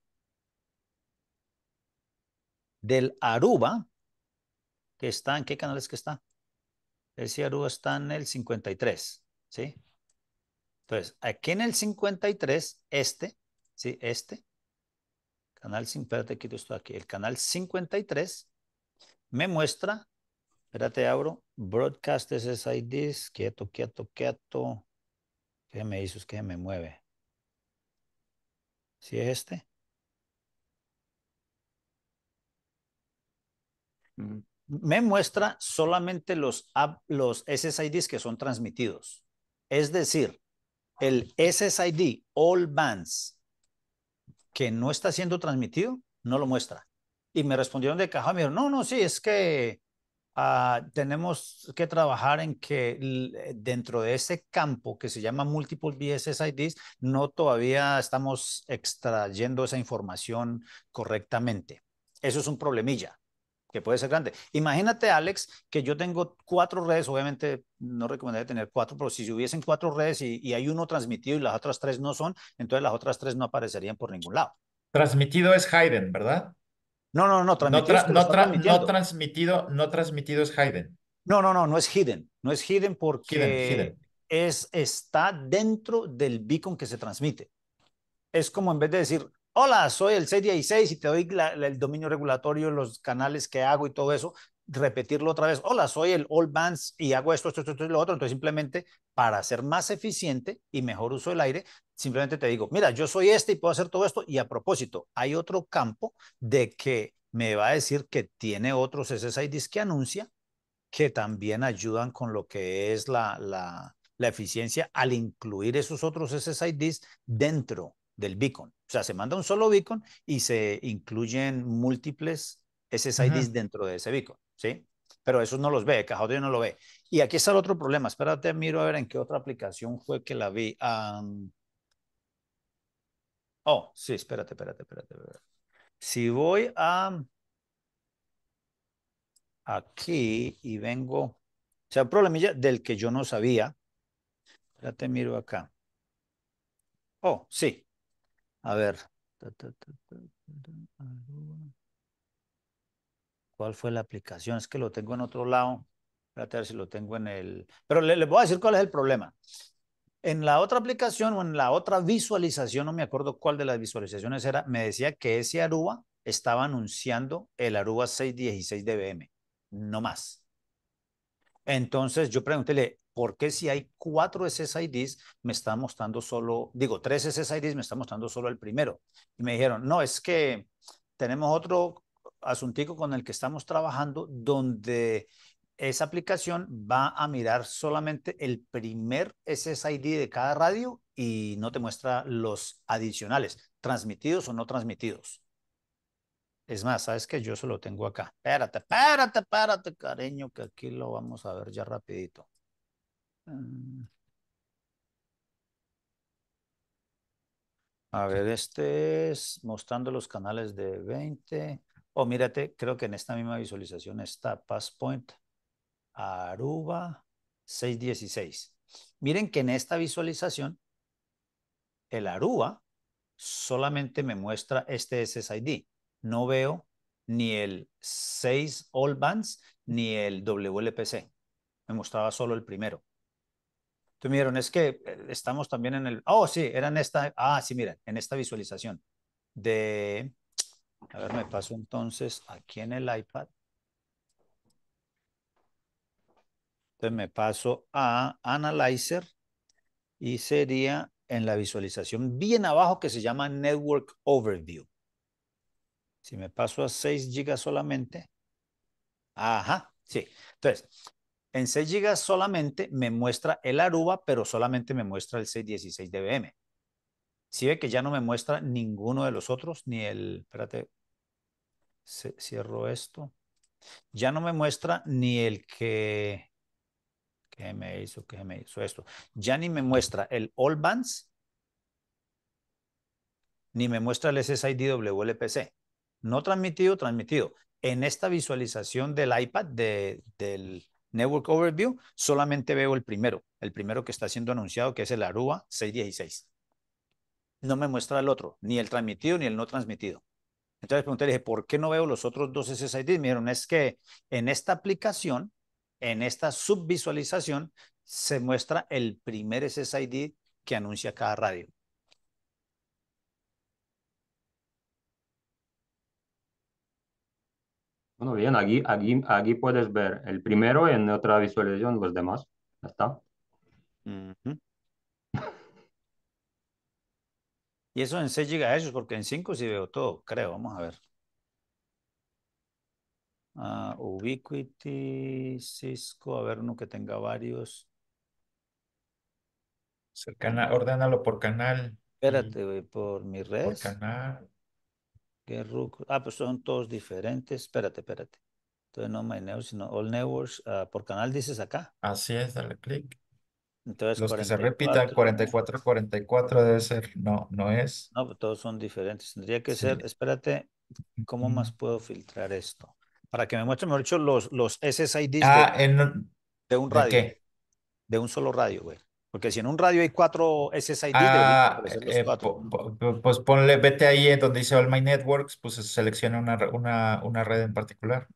del Aruba, que está en qué canal es que está? Ese Aruba está en el 53, ¿sí? Entonces, aquí en el 53, este, ¿sí? Este, canal, espérate, quito esto aquí, el canal 53 me muestra, espérate, abro, broadcast SSIDs, quieto, quieto, quieto, ¿qué me hizo? Es que me mueve. Si es este. Mm. Me muestra solamente los, los SSIDs que son transmitidos. Es decir, el SSID, All Bands, que no está siendo transmitido, no lo muestra. Y me respondieron de caja, me no, no, sí, es que Ah, tenemos que trabajar en que eh, dentro de ese campo que se llama Multiple BSSIDs, no todavía estamos extrayendo esa información correctamente. Eso es un problemilla que puede ser grande. Imagínate, Alex, que yo tengo cuatro redes, obviamente no recomendaría tener cuatro, pero si hubiesen cuatro redes y, hay uno transmitido y las otras tres no son, entonces las otras tres no aparecerían por ningún lado. Transmitido es Hayden, ¿verdad? No, no, no, transmitido. No, transmitido, es Hayden. No, no, no, no es hidden. No es hidden porque Es, está dentro del beacon que se transmite. Es como en vez de decir, hola, soy el CDI6 y te doy el dominio regulatorio, los canales que hago y todo eso, repetirlo otra vez. Hola, soy el All Bands y hago esto, esto, esto, y lo otro. Entonces, simplemente para ser más eficiente y mejor uso del aire, simplemente te digo, mira, yo soy este y puedo hacer todo esto. Y a propósito, hay otro campo de que me va a decir que tiene otros SSIDs que anuncia que también ayudan con lo que es la, la, eficiencia al incluir esos otros SSIDs dentro del beacon. O sea, se manda un solo beacon y se incluyen múltiples SSIDs dentro de ese beacon. ¿sí? Pero eso no los ve, Caja Audio no lo ve. Y aquí está el otro problema. Espérate, miro a ver en qué otra aplicación fue que la vi. Oh, sí, espérate, espérate, espérate, Si voy a aquí y vengo, o sea, problemilla del que yo no sabía. Espérate, miro acá. Oh, sí. A ver. ¿Cuál fue la aplicación? Es que lo tengo en otro lado. Espérate a ver si lo tengo en el... Pero les le voy a decir cuál es el problema. En la otra aplicación o en la otra visualización, no me acuerdo cuál de las visualizaciones era, me decía que ese Aruba estaba anunciando el Aruba 616 DBM, no más. Entonces yo preguntéle, ¿por qué si hay cuatro SSIDs me está mostrando solo, digo, tres SSIDs me está mostrando solo el primero? Y me dijeron, no, es que tenemos otro asuntico con el que estamos trabajando, donde esa aplicación va a mirar solamente el primer SSID de cada radio y no te muestra los adicionales, transmitidos o no transmitidos. Es más, sabes que yo solo lo tengo acá. Espérate, espérate, espérate, cariño, que aquí lo vamos a ver ya rapidito. Mm. A ver, este es mostrando los canales de 20 oh, mírate, creo que en esta misma visualización está PassPoint Aruba 616. Miren que en esta visualización el Aruba solamente me muestra este SSID. No veo ni el 6 All Bands ni el WLPC. Me mostraba solo el primero. Tú vieron? es que eh, estamos también en el... Oh, sí, eran esta... Ah, sí, miren, en esta visualización de a ver, me paso entonces aquí en el iPad. Entonces me paso a Analyzer y sería en la visualización bien abajo que se llama Network Overview. Si me paso a 6 GB solamente. Ajá, sí. Entonces, en 6 GB solamente me muestra el Aruba, pero solamente me muestra el 616 dBm. Si ve que ya no me muestra ninguno de los otros, ni el, espérate, cierro esto. Ya no me muestra ni el que, que me hizo, que me hizo esto. Ya ni me muestra el All Bands, ni me muestra el SSID WLPC. No transmitido, transmitido. En esta visualización del iPad, del Network Overview, solamente veo el primero, el primero que está siendo anunciado, que es el Aruba 616 no me muestra el otro, ni el transmitido ni el no transmitido. Entonces pregunté, dije, ¿por qué no veo los otros dos SSID? Me dijeron, es que en esta aplicación, en esta subvisualización, se muestra el primer SSID que anuncia cada radio. Bueno, bien, aquí, aquí, aquí puedes ver el primero en otra visualización, los demás. está. Y eso en 6 GHz, porque en 5 sí veo todo, creo. Vamos a ver. Ah, Ubiquiti, Cisco, a ver uno que tenga varios. Cercana, ordénalo por canal. Espérate, por mi red. Por canal. ah, pues son todos diferentes. Espérate, espérate. Entonces no My sino All Networks. Ah, por canal dices acá. Así es, dale clic. Entonces, Los que se repitan 44, 44 debe ser, no, no es. No, pues, todos son diferentes. Tendría que ser, espérate, ¿cómo más puedo filtrar esto? Para que me muestre, mejor dicho, los, los SSIDs ah, de, un radio. ¿De, un solo radio, güey. Porque si en un radio hay cuatro SSID, ah, eh, pues ponle, vete ahí donde dice All My Networks, pues selecciona una, una, una red en particular.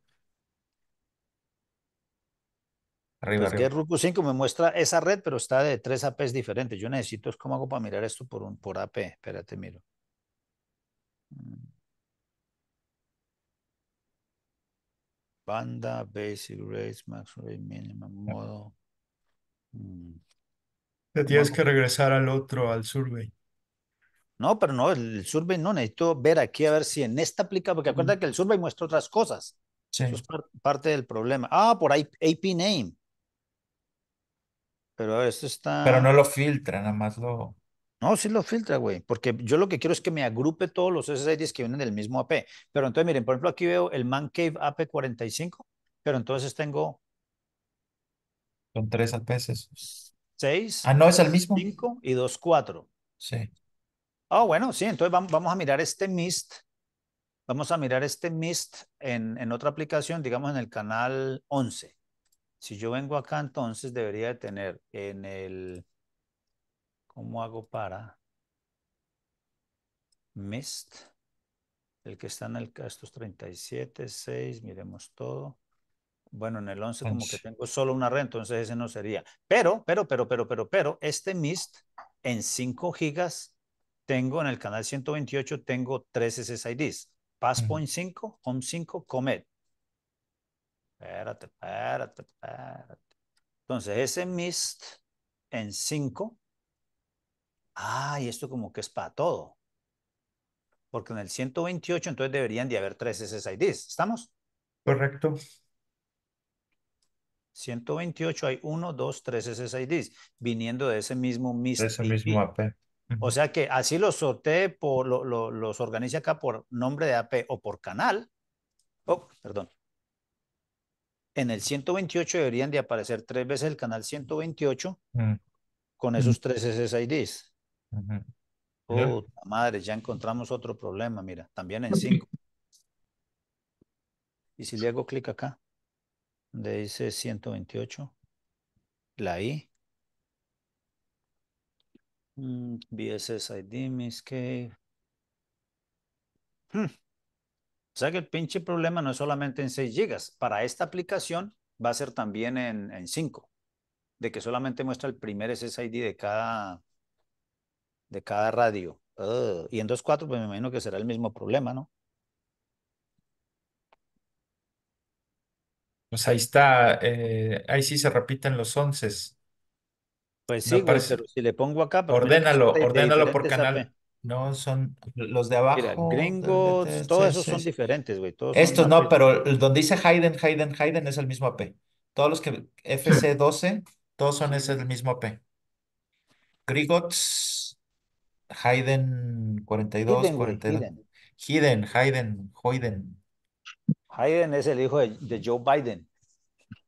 Arriba, pues, que 5 me muestra esa red, pero está de tres APs diferentes. Yo necesito, ¿cómo hago para mirar esto por, un, por AP? Espérate, miro. Mm. Banda, basic rates, max rate, minimum, modo. Mm. Te tienes que regresar al otro, al survey. No, pero no, el survey no, necesito ver aquí a ver si en esta aplica, porque acuérdate que el survey muestra otras cosas. Eso es parte del problema. Ah, por IP, AP name. Pero esto está... Pero no lo filtra, nada más lo... No, sí lo filtra, güey, porque yo lo que quiero es que me agrupe todos los SSIDs que vienen del mismo AP. Pero entonces, miren, por ejemplo, aquí veo el Man Cave AP45, pero entonces tengo... Son tres APs. Seis. Ah, no, es el mismo. Cinco y dos, cuatro. Sí. Ah, bueno, sí, entonces vamos a mirar este MIST. Vamos a mirar este MIST en, en otra aplicación, digamos en el canal 11. Si yo vengo acá, entonces debería de tener en el... ¿Cómo hago para? Mist. El que está en el, estos 37, 6, miremos todo. Bueno, en el 11 como que tengo solo una red, entonces ese no sería. Pero, pero, pero, pero, pero, pero, este MIST en 5 gigas tengo en el canal 128, tengo 3 SSIDs. Passpoint 5, Home 5, Comet. Espérate, espérate, espérate. Entonces, ese mist en 5. Ah, y esto como que es para todo. Porque en el 128 entonces deberían de haber tres SSIDs. ¿Estamos? Correcto. 128 hay 1, 2, 3 SSIDs viniendo de ese mismo MIST. De ese mismo AP. O sea que así los sortee, por, los organice acá por nombre de AP o por canal. Oh, perdón en el 128 deberían de aparecer tres veces el canal 128 mm. con mm. esos tres SSIDs. oh, madre, ya encontramos otro problema, mira, también en 5. Y si le hago clic acá, donde dice 128, la I. Mm, BSSID, Miss hmm. O sea que el pinche problema no es solamente en 6 gigas. Para esta aplicación va a ser también en, 5. De que solamente muestra el primer SSID de cada, de cada radio. y en 2.4 pues me imagino que será el mismo problema, ¿no? Pues ahí está, eh, ahí sí se repiten los 11. Pues sí, pero si le pongo acá... Ordénalo, ordénalo por canal. No, son los de abajo. Mira, todos esos son diferentes, güey. Estos no, pero donde dice Hayden, Hayden, Hayden es el mismo AP. Todos los que FC12, todos son ese el mismo AP. Grigots, Hayden 42, 42. Hayden, Hayden, Hayden. Hayden es el hijo de, Joe Biden.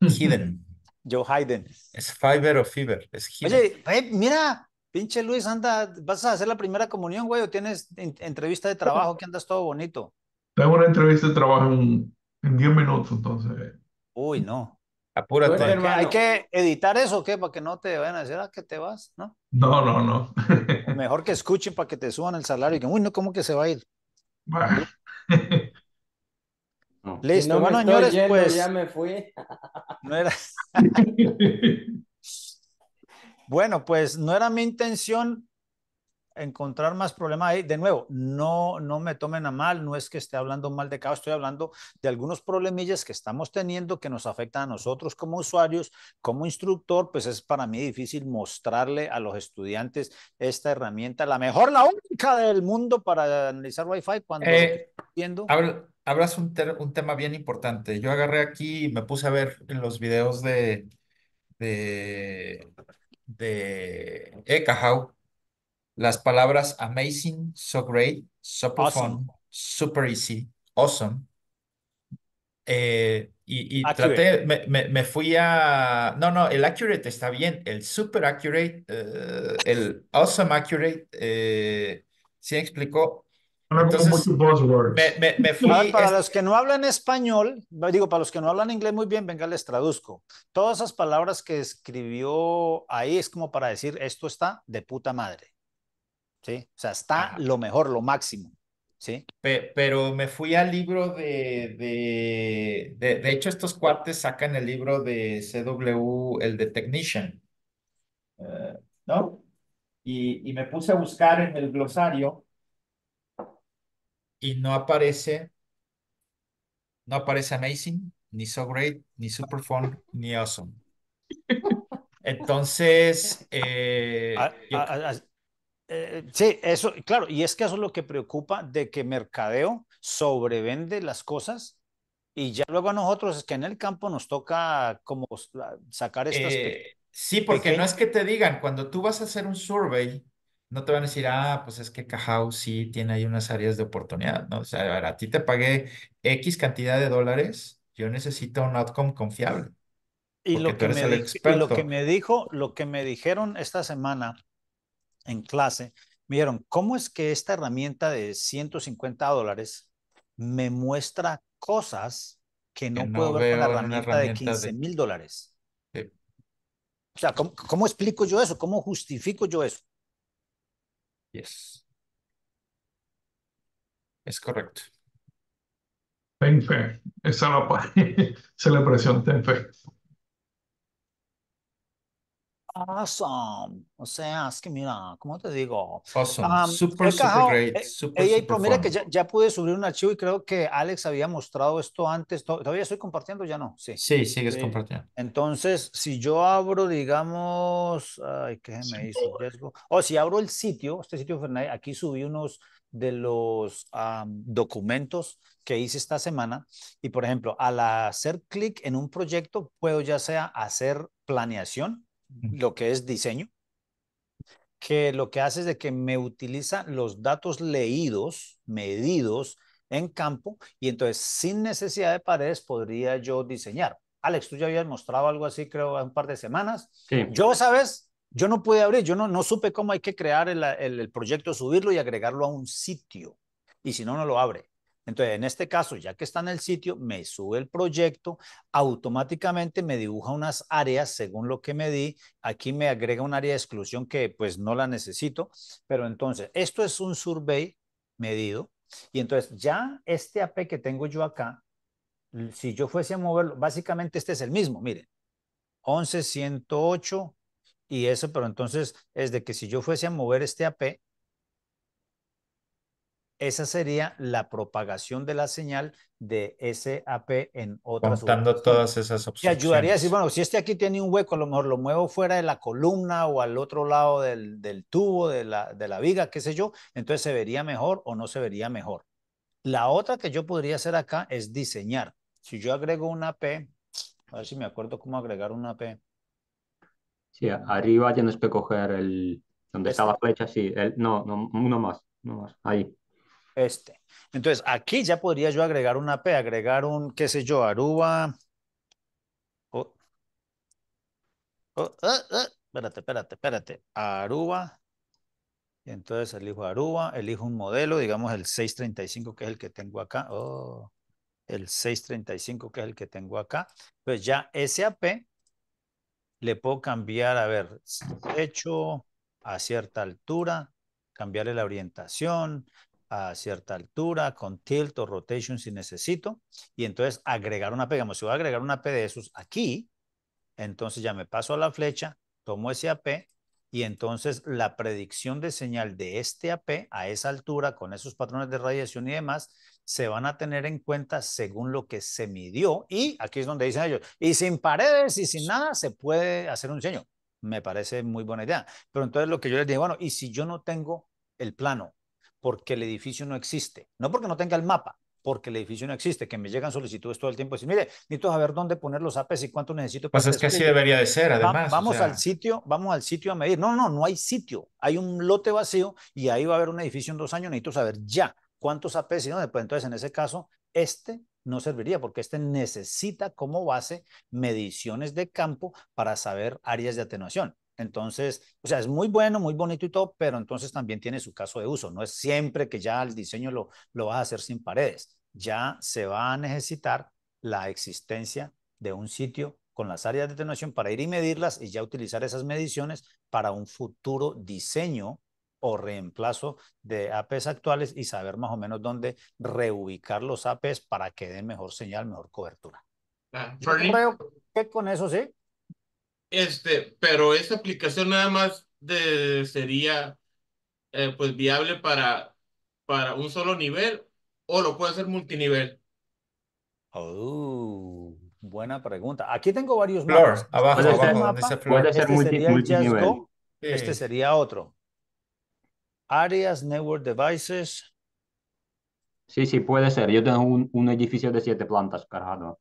Hidden. Joe Hayden. Es Fiber o Fiber. Es Oye, eh, mira, Pinche Luis, anda, vas a hacer la primera comunión, güey, o tienes entrevista de trabajo que andas todo bonito. Tengo una entrevista de trabajo en 10 minutos, entonces. Uy, no. Apúrate. ¿Hay que editar eso o qué? Para que no te vayan a decir, ah, que te vas, ¿no? No, no, no. Mejor que escuchen para que te suban el salario y que, uy, no, ¿cómo que se va a ir? Listo, bueno, señores, pues. Ya me fui. No era. Bueno, pues no era mi intención encontrar más problemas ahí. De nuevo, no, no me tomen a mal, no es que esté hablando mal de Cao. estoy hablando de algunos problemillas que estamos teniendo que nos afectan a nosotros como usuarios, como instructor, pues es para mí difícil mostrarle a los estudiantes esta herramienta, la mejor, la única del mundo para analizar Wi-Fi cuando eh, viendo. hablas un, tema bien importante. Yo agarré aquí y me puse a ver en los videos de, de de Ekahau, las palabras amazing, so great, super fun, super easy, awesome. Eh, y, y traté, me, fui a... No, no, el accurate está bien, el super accurate, eh, el awesome accurate, se eh, ¿sí explicó? Entonces, para los que no hablan español, digo, para los que no hablan inglés muy bien, venga, les traduzco. Todas esas palabras que escribió ahí es como para decir, esto está de puta madre. ¿Sí? O sea, está lo mejor, lo máximo. ¿Sí? pero me fui al libro de, de, hecho, estos cuartos sacan el libro de CW, el de Technician. Eh, ¿No? Y, y me puse a buscar en el glosario y no aparece, no aparece amazing, ni so great, ni super fun, ni awesome. Entonces, eh, ah, ah, ah, eh, sí, eso, claro, y es que eso es lo que preocupa de que mercadeo sobrevende las cosas y ya luego a nosotros es que en el campo nos toca como sacar estas. Eh, sí, porque no es que te digan, cuando tú vas a hacer un survey, no te van a decir, ah, pues es que Cajao sí tiene ahí unas áreas de oportunidad, ¿no? O sea, a, ti te pagué X cantidad de dólares, yo necesito un outcome confiable. Y lo, que me lo que me dijo, lo que me dijeron esta semana en clase, vieron ¿cómo es que esta herramienta de 150 dólares me muestra cosas que no, puedo ver con la herramienta, de 15 mil dólares? O sea, ¿cómo explico yo eso? ¿Cómo justifico yo eso? Yes. Es correcto. Ten fe. Esa es la, esa es la expresión, ten fe. Awesome. O sea, es que mira, ¿cómo te digo? Awesome. super, super great. Eh, super, mira que ya, pude subir un archivo y creo que Alex había mostrado esto antes. ¿Todavía estoy compartiendo? Ya no. Sí. Sí, sigues compartiendo. Entonces, si yo abro, digamos, ay, ¿qué me hizo? O oh, si abro el sitio, este sitio Fernández, aquí subí unos de los documentos que hice esta semana y por ejemplo al hacer clic en un proyecto puedo ya sea hacer planeación lo que es diseño, que lo que hace es de que me utiliza los datos leídos, medidos en campo, y entonces sin necesidad de paredes podría yo diseñar. Alex, tú ya habías mostrado algo así, creo, hace un par de semanas. Yo ¿sabes? yo no pude abrir, yo no, no supe cómo hay que crear el proyecto, subirlo y agregarlo a un sitio, y si no, no lo abre. Entonces, en este caso, ya que está en el sitio, me sube el proyecto, automáticamente me dibuja unas áreas según lo que me di. Aquí me agrega un área de exclusión que pues no la necesito, pero entonces, esto es un survey medido. Y entonces ya este AP que tengo yo acá, si yo fuese a moverlo, básicamente este es el mismo, miren, 11, 108 y eso, pero entonces es de que si yo fuese a mover este AP, esa sería la propagación de la señal de SAP en otras Contando todas esas opciones. Y ayudaría a decir, bueno, si este aquí tiene un hueco, a lo mejor lo muevo fuera de la columna o al otro lado del, tubo, de la, de la viga, qué sé yo, entonces se vería mejor o no se vería mejor. La otra que yo podría hacer acá es diseñar. Si yo agrego una P, a ver si me acuerdo cómo agregar una P. Sí, arriba tienes que coger el donde este. estaba flecha, sí, no, no, uno más, uno más, ahí. Este. Entonces, aquí ya podría yo agregar una AP... agregar un, qué sé yo, Aruba. Oh. oh ah, ah. espérate, espérate, espérate. Aruba. Y entonces elijo Aruba, elijo un modelo, digamos el 635, que es el que tengo acá. Oh, el 635, que es el que tengo acá. Pues ya Ese AP... le puedo cambiar, a ver, hecho a cierta altura, cambiarle la orientación, a cierta altura, con tilt o rotation si necesito, y entonces agregar una pegamos Digamos, si voy a agregar una P de esos aquí, entonces ya me paso a la flecha, tomo ese AP, y entonces la predicción de señal de este AP a esa altura, con esos patrones de radiación y demás, se van a tener en cuenta según lo que se midió, y aquí es donde dicen ellos, y sin paredes y sin nada se puede hacer un diseño. Me parece muy buena idea. Pero entonces lo que yo les digo bueno, ¿y si yo no tengo el plano? porque el edificio no existe. No porque no tenga el mapa, porque el edificio no existe, que me llegan solicitudes todo el tiempo. dicen, mire, necesito saber dónde poner los APs y cuánto necesito. Pues es que así debería de ser, además. vamos al sitio, vamos al sitio a medir. No, no, no hay sitio. Hay un lote vacío y ahí va a haber un edificio en dos años. Necesito saber ya cuántos APs y dónde. Pues entonces, en ese caso, este no serviría porque este necesita como base mediciones de campo para saber áreas de atenuación. Entonces, o sea, es muy bueno, muy bonito y todo, pero entonces también tiene su caso de uso. No es siempre que ya el diseño lo, lo vas a hacer sin paredes. Ya se va a necesitar la existencia de un sitio con las áreas de detonación para ir y medirlas y ya utilizar esas mediciones para un futuro diseño o reemplazo de APs actuales y saber más o menos dónde reubicar los APs para que den mejor señal, mejor cobertura. Ah, Yo creo que con eso sí, este, pero ¿esa aplicación nada más sería eh, pues viable para, para un solo nivel o lo puede hacer multinivel. Oh, buena pregunta. Aquí tengo varios Flor, Abajo, este Puede ser este multinivel. Este sería otro. Areas, network devices. Sí, sí, puede ser. Yo tengo un, un edificio de siete plantas cargado.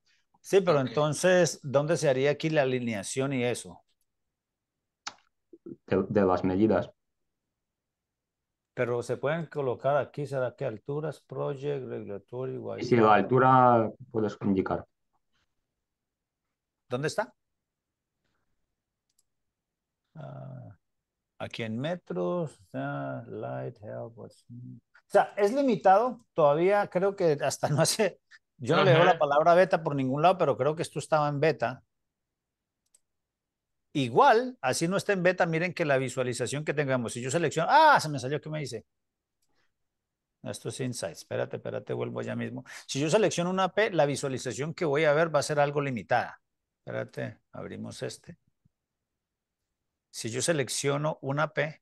Sí, pero entonces, ¿dónde se haría aquí la alineación y eso? De, las medidas. Pero se pueden colocar aquí, ¿será qué alturas, project, regulatory? Y Sí, la altura puedes indicar. ¿Dónde está? Ah, aquí en metros, light, help. Pues, mm. O sea, es limitado, todavía creo que hasta no hace yo no le veo la palabra beta por ningún lado, pero creo que esto estaba en beta. Igual, así no está en beta, miren que la visualización que tengamos, si yo selecciono, ah, se me salió, ¿qué me dice? Esto es Insights, espérate, espérate, vuelvo ya mismo. Si yo selecciono una P, la visualización que voy a ver va a ser algo limitada. Espérate, abrimos este. Si yo selecciono una P,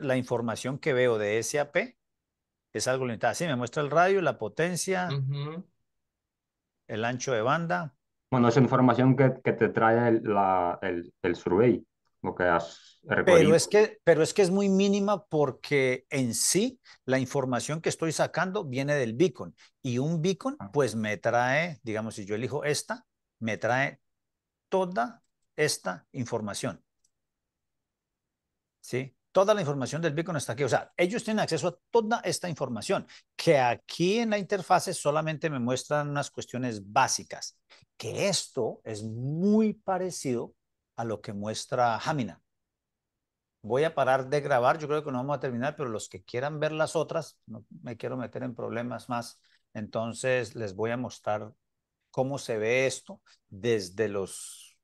la información que veo de ese AP es algo limitado. Sí, me muestra el radio, la potencia, el ancho de banda. Bueno, es información que, te trae el, la, el, survey, lo que has recogido. Pero es, que, pero es que es muy mínima porque en sí la información que estoy sacando viene del beacon. Y un beacon, ah. pues me trae, digamos, si yo elijo esta, me trae toda esta información. ¿Sí? Toda la información del Bitcoin está aquí. O sea, ellos tienen acceso a toda esta información, que aquí en la interfase solamente me muestran unas cuestiones básicas, que esto es muy parecido a lo que muestra Jamina. Voy a parar de grabar, yo creo que no vamos a terminar, pero los que quieran ver las otras, no me quiero meter en problemas más, entonces les voy a mostrar cómo se ve esto desde los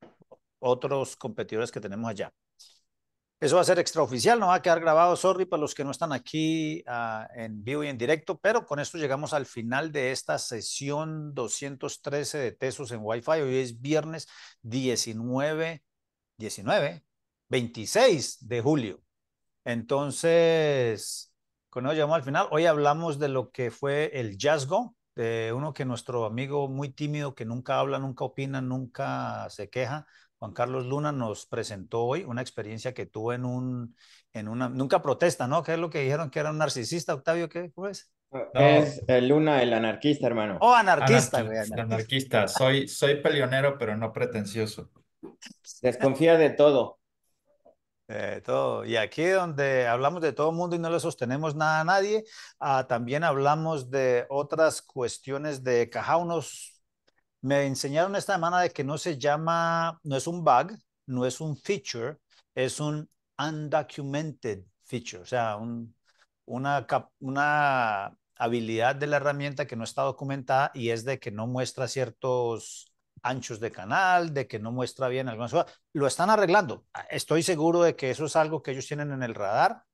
otros competidores que tenemos allá. Eso va a ser extraoficial, no va a quedar grabado, sorry, para los que no están aquí ah, en vivo y en directo, pero con esto llegamos al final de esta sesión 213 de Tesos en Wi-Fi. Hoy es viernes 19, 19, 26 de julio. Entonces, con eso llegamos al final. Hoy hablamos de lo que fue el Jazzgo, de uno que nuestro amigo muy tímido, que nunca habla, nunca opina, nunca se queja, Juan Carlos Luna nos presentó hoy una experiencia que tuvo en un, en una, nunca protesta, ¿no? ¿Qué es lo que dijeron que era un narcisista, Octavio? ¿Qué fue eh, Es el Luna, el anarquista, hermano. Oh, anarquista, anarquista. Soy, soy peleonero, pero no pretencioso. Desconfía de todo. De todo. Y aquí donde hablamos de todo el mundo y no le sostenemos nada a nadie, ah, también hablamos de otras cuestiones de caja, unos me enseñaron esta semana de que no se llama, no es un bug, no es un feature, es un undocumented feature, o sea, una, una habilidad de la herramienta que no está documentada y es de que no muestra ciertos anchos de canal, de que no muestra bien algunas cosas. Lo están arreglando. Estoy seguro de que eso es algo que ellos tienen en el radar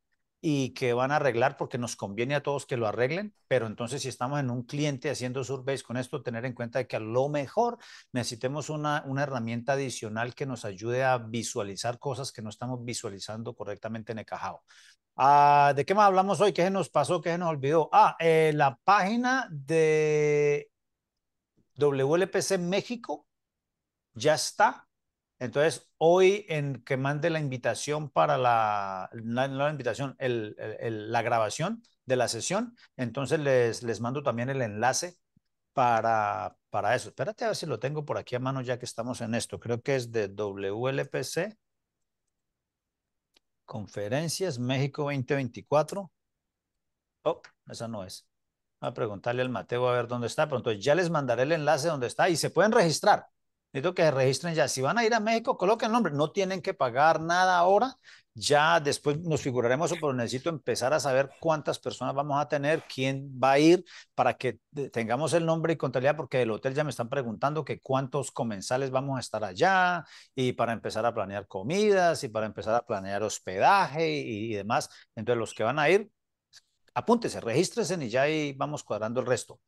y que van a arreglar porque nos conviene a todos que lo arreglen, pero entonces si estamos en un cliente haciendo surveys con esto, tener en cuenta que a lo mejor necesitemos una, una herramienta adicional que nos ayude a visualizar cosas que no estamos visualizando correctamente en el Ah, ¿De qué más hablamos hoy? ¿Qué se nos pasó? ¿Qué se nos olvidó? Ah, eh, la página de WLPC México ya está entonces, hoy en que mande la invitación para la, la invitación, la grabación de la sesión, entonces les, les mando también el enlace para, para eso. Espérate a ver si lo tengo por aquí a mano ya que estamos en esto. Creo que es de WLPC, Conferencias México 2024. Oh, esa no es. Voy a preguntarle al Mateo a ver dónde está, pero entonces ya les mandaré el enlace donde está y se pueden registrar. Necesito que se registren ya. Si van a ir a México, coloquen el nombre. No tienen que pagar nada ahora. Ya después nos figuraremos eso, pero necesito empezar a saber cuántas personas vamos a tener, quién va a ir, para que tengamos el nombre y contabilidad, porque el hotel ya me están preguntando que cuántos comensales vamos a estar allá, y para empezar a planear comidas, y para empezar a planear hospedaje y, demás. Entonces, los que van a ir, apúntese, regístrese y ya ahí vamos cuadrando el resto.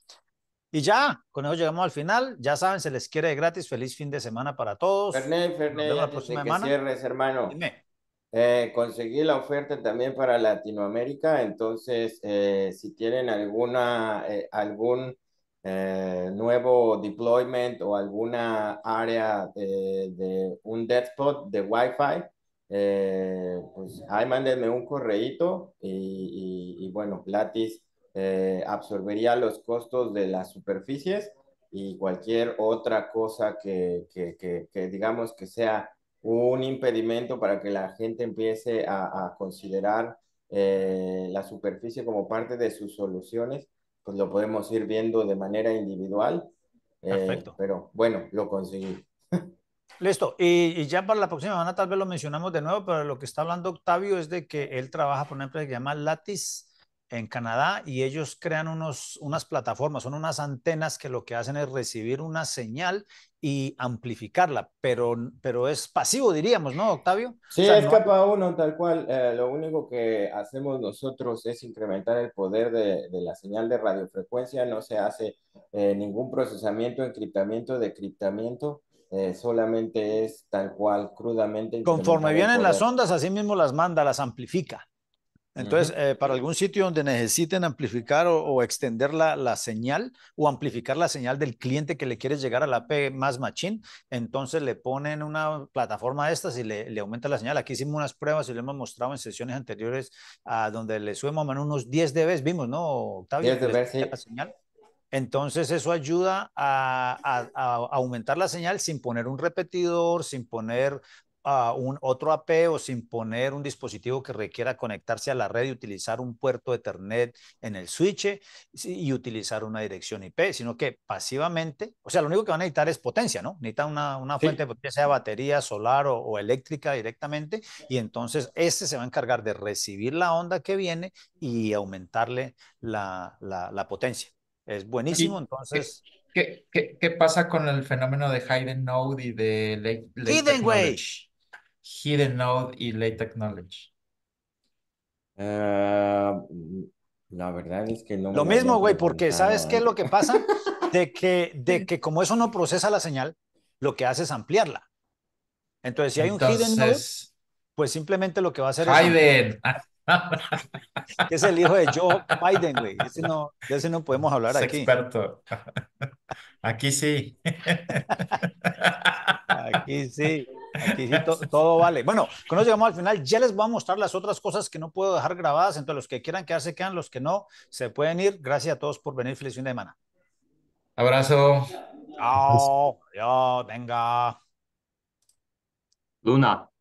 Y ya, con eso llegamos al final. Ya saben, se les quiere gratis. Feliz fin de semana para todos. Fernández, Fernández, la próxima que cierres, hermano. Dime. Eh, conseguí la oferta también para Latinoamérica, entonces eh, si tienen alguna, eh, algún nuevo deployment o alguna área de un deadspot de Wi-Fi, pues ahí mándenme un correíto y, y, y bueno, gratis eh, absorbería los costos de las superficies y cualquier otra cosa que, que, que, digamos que sea un impedimento para que la gente empiece a, considerar eh, la superficie como parte de sus soluciones, pues lo podemos ir viendo de manera individual. Eh, Perfecto. Pero bueno, lo conseguí. Listo. Y, y, ya para la próxima semana tal vez lo mencionamos de nuevo, pero lo que está hablando Octavio es de que él trabaja por una empresa que se llama Lattice en Canadá y ellos crean unos, unas plataformas, son unas antenas que lo que hacen es recibir una señal y amplificarla, pero, pero es pasivo, diríamos, ¿no, Octavio? Sí, es capa uno, tal cual. Eh, lo único que hacemos nosotros es incrementar el poder de, la señal de radiofrecuencia, no se hace eh, ningún procesamiento, encriptamiento, decriptamiento. Eh, solamente es tal cual, crudamente. Conforme vienen las ondas, así mismo las manda, las amplifica. Entonces, eh, para algún sitio donde necesiten amplificar o, extender la, señal o amplificar la señal del cliente que le quiere llegar a la P más machine, entonces le ponen una plataforma de estas y le, aumenta la señal. Aquí hicimos unas pruebas y lo hemos mostrado en sesiones anteriores a donde le subimos a mano menos unos 10 dB, vimos, ¿no, Octavio? 10 dB, sí. Entonces eso ayuda a, aumentar la señal sin poner un repetidor, sin poner a un otro AP o sin poner un dispositivo que requiera conectarse a la red y utilizar un puerto Ethernet en el switch y utilizar una dirección IP, sino que pasivamente, o sea, lo único que van a necesitar es potencia, ¿no? Necesitan una, una fuente de pues, potencia, sea batería, solar o, eléctrica directamente, y entonces este se va a encargar de recibir la onda que viene y aumentarle la, la, potencia. Es buenísimo, entonces... ¿Qué, ¿Qué, pasa con el fenómeno de Hayden Node y de Lake, Lake Hidden Node y Latex Knowledge? Ah, mm, la verdad es que no. Lo mismo, güey, porque ¿sabes ¿eh? qué es lo que pasa? De que, de que como eso no procesa la señal, lo que hace es ampliarla. Entonces, si hay un hidden node, pues simplemente lo que va a hacer es. Que es el hijo de Joe Biden, güey. Ese no, no podemos hablar es aquí. Experto. Aquí sí. Aquí sí. Aquí sí todo vale. Bueno, cuando llegamos al final, ya les voy a mostrar las otras cosas que no puedo dejar grabadas. Entonces, los que quieran quedarse, quedan. Los que no, se pueden ir. Gracias a todos por venir. Feliz fin de semana. Abrazo. Chao. Oh, yo, venga. Luna.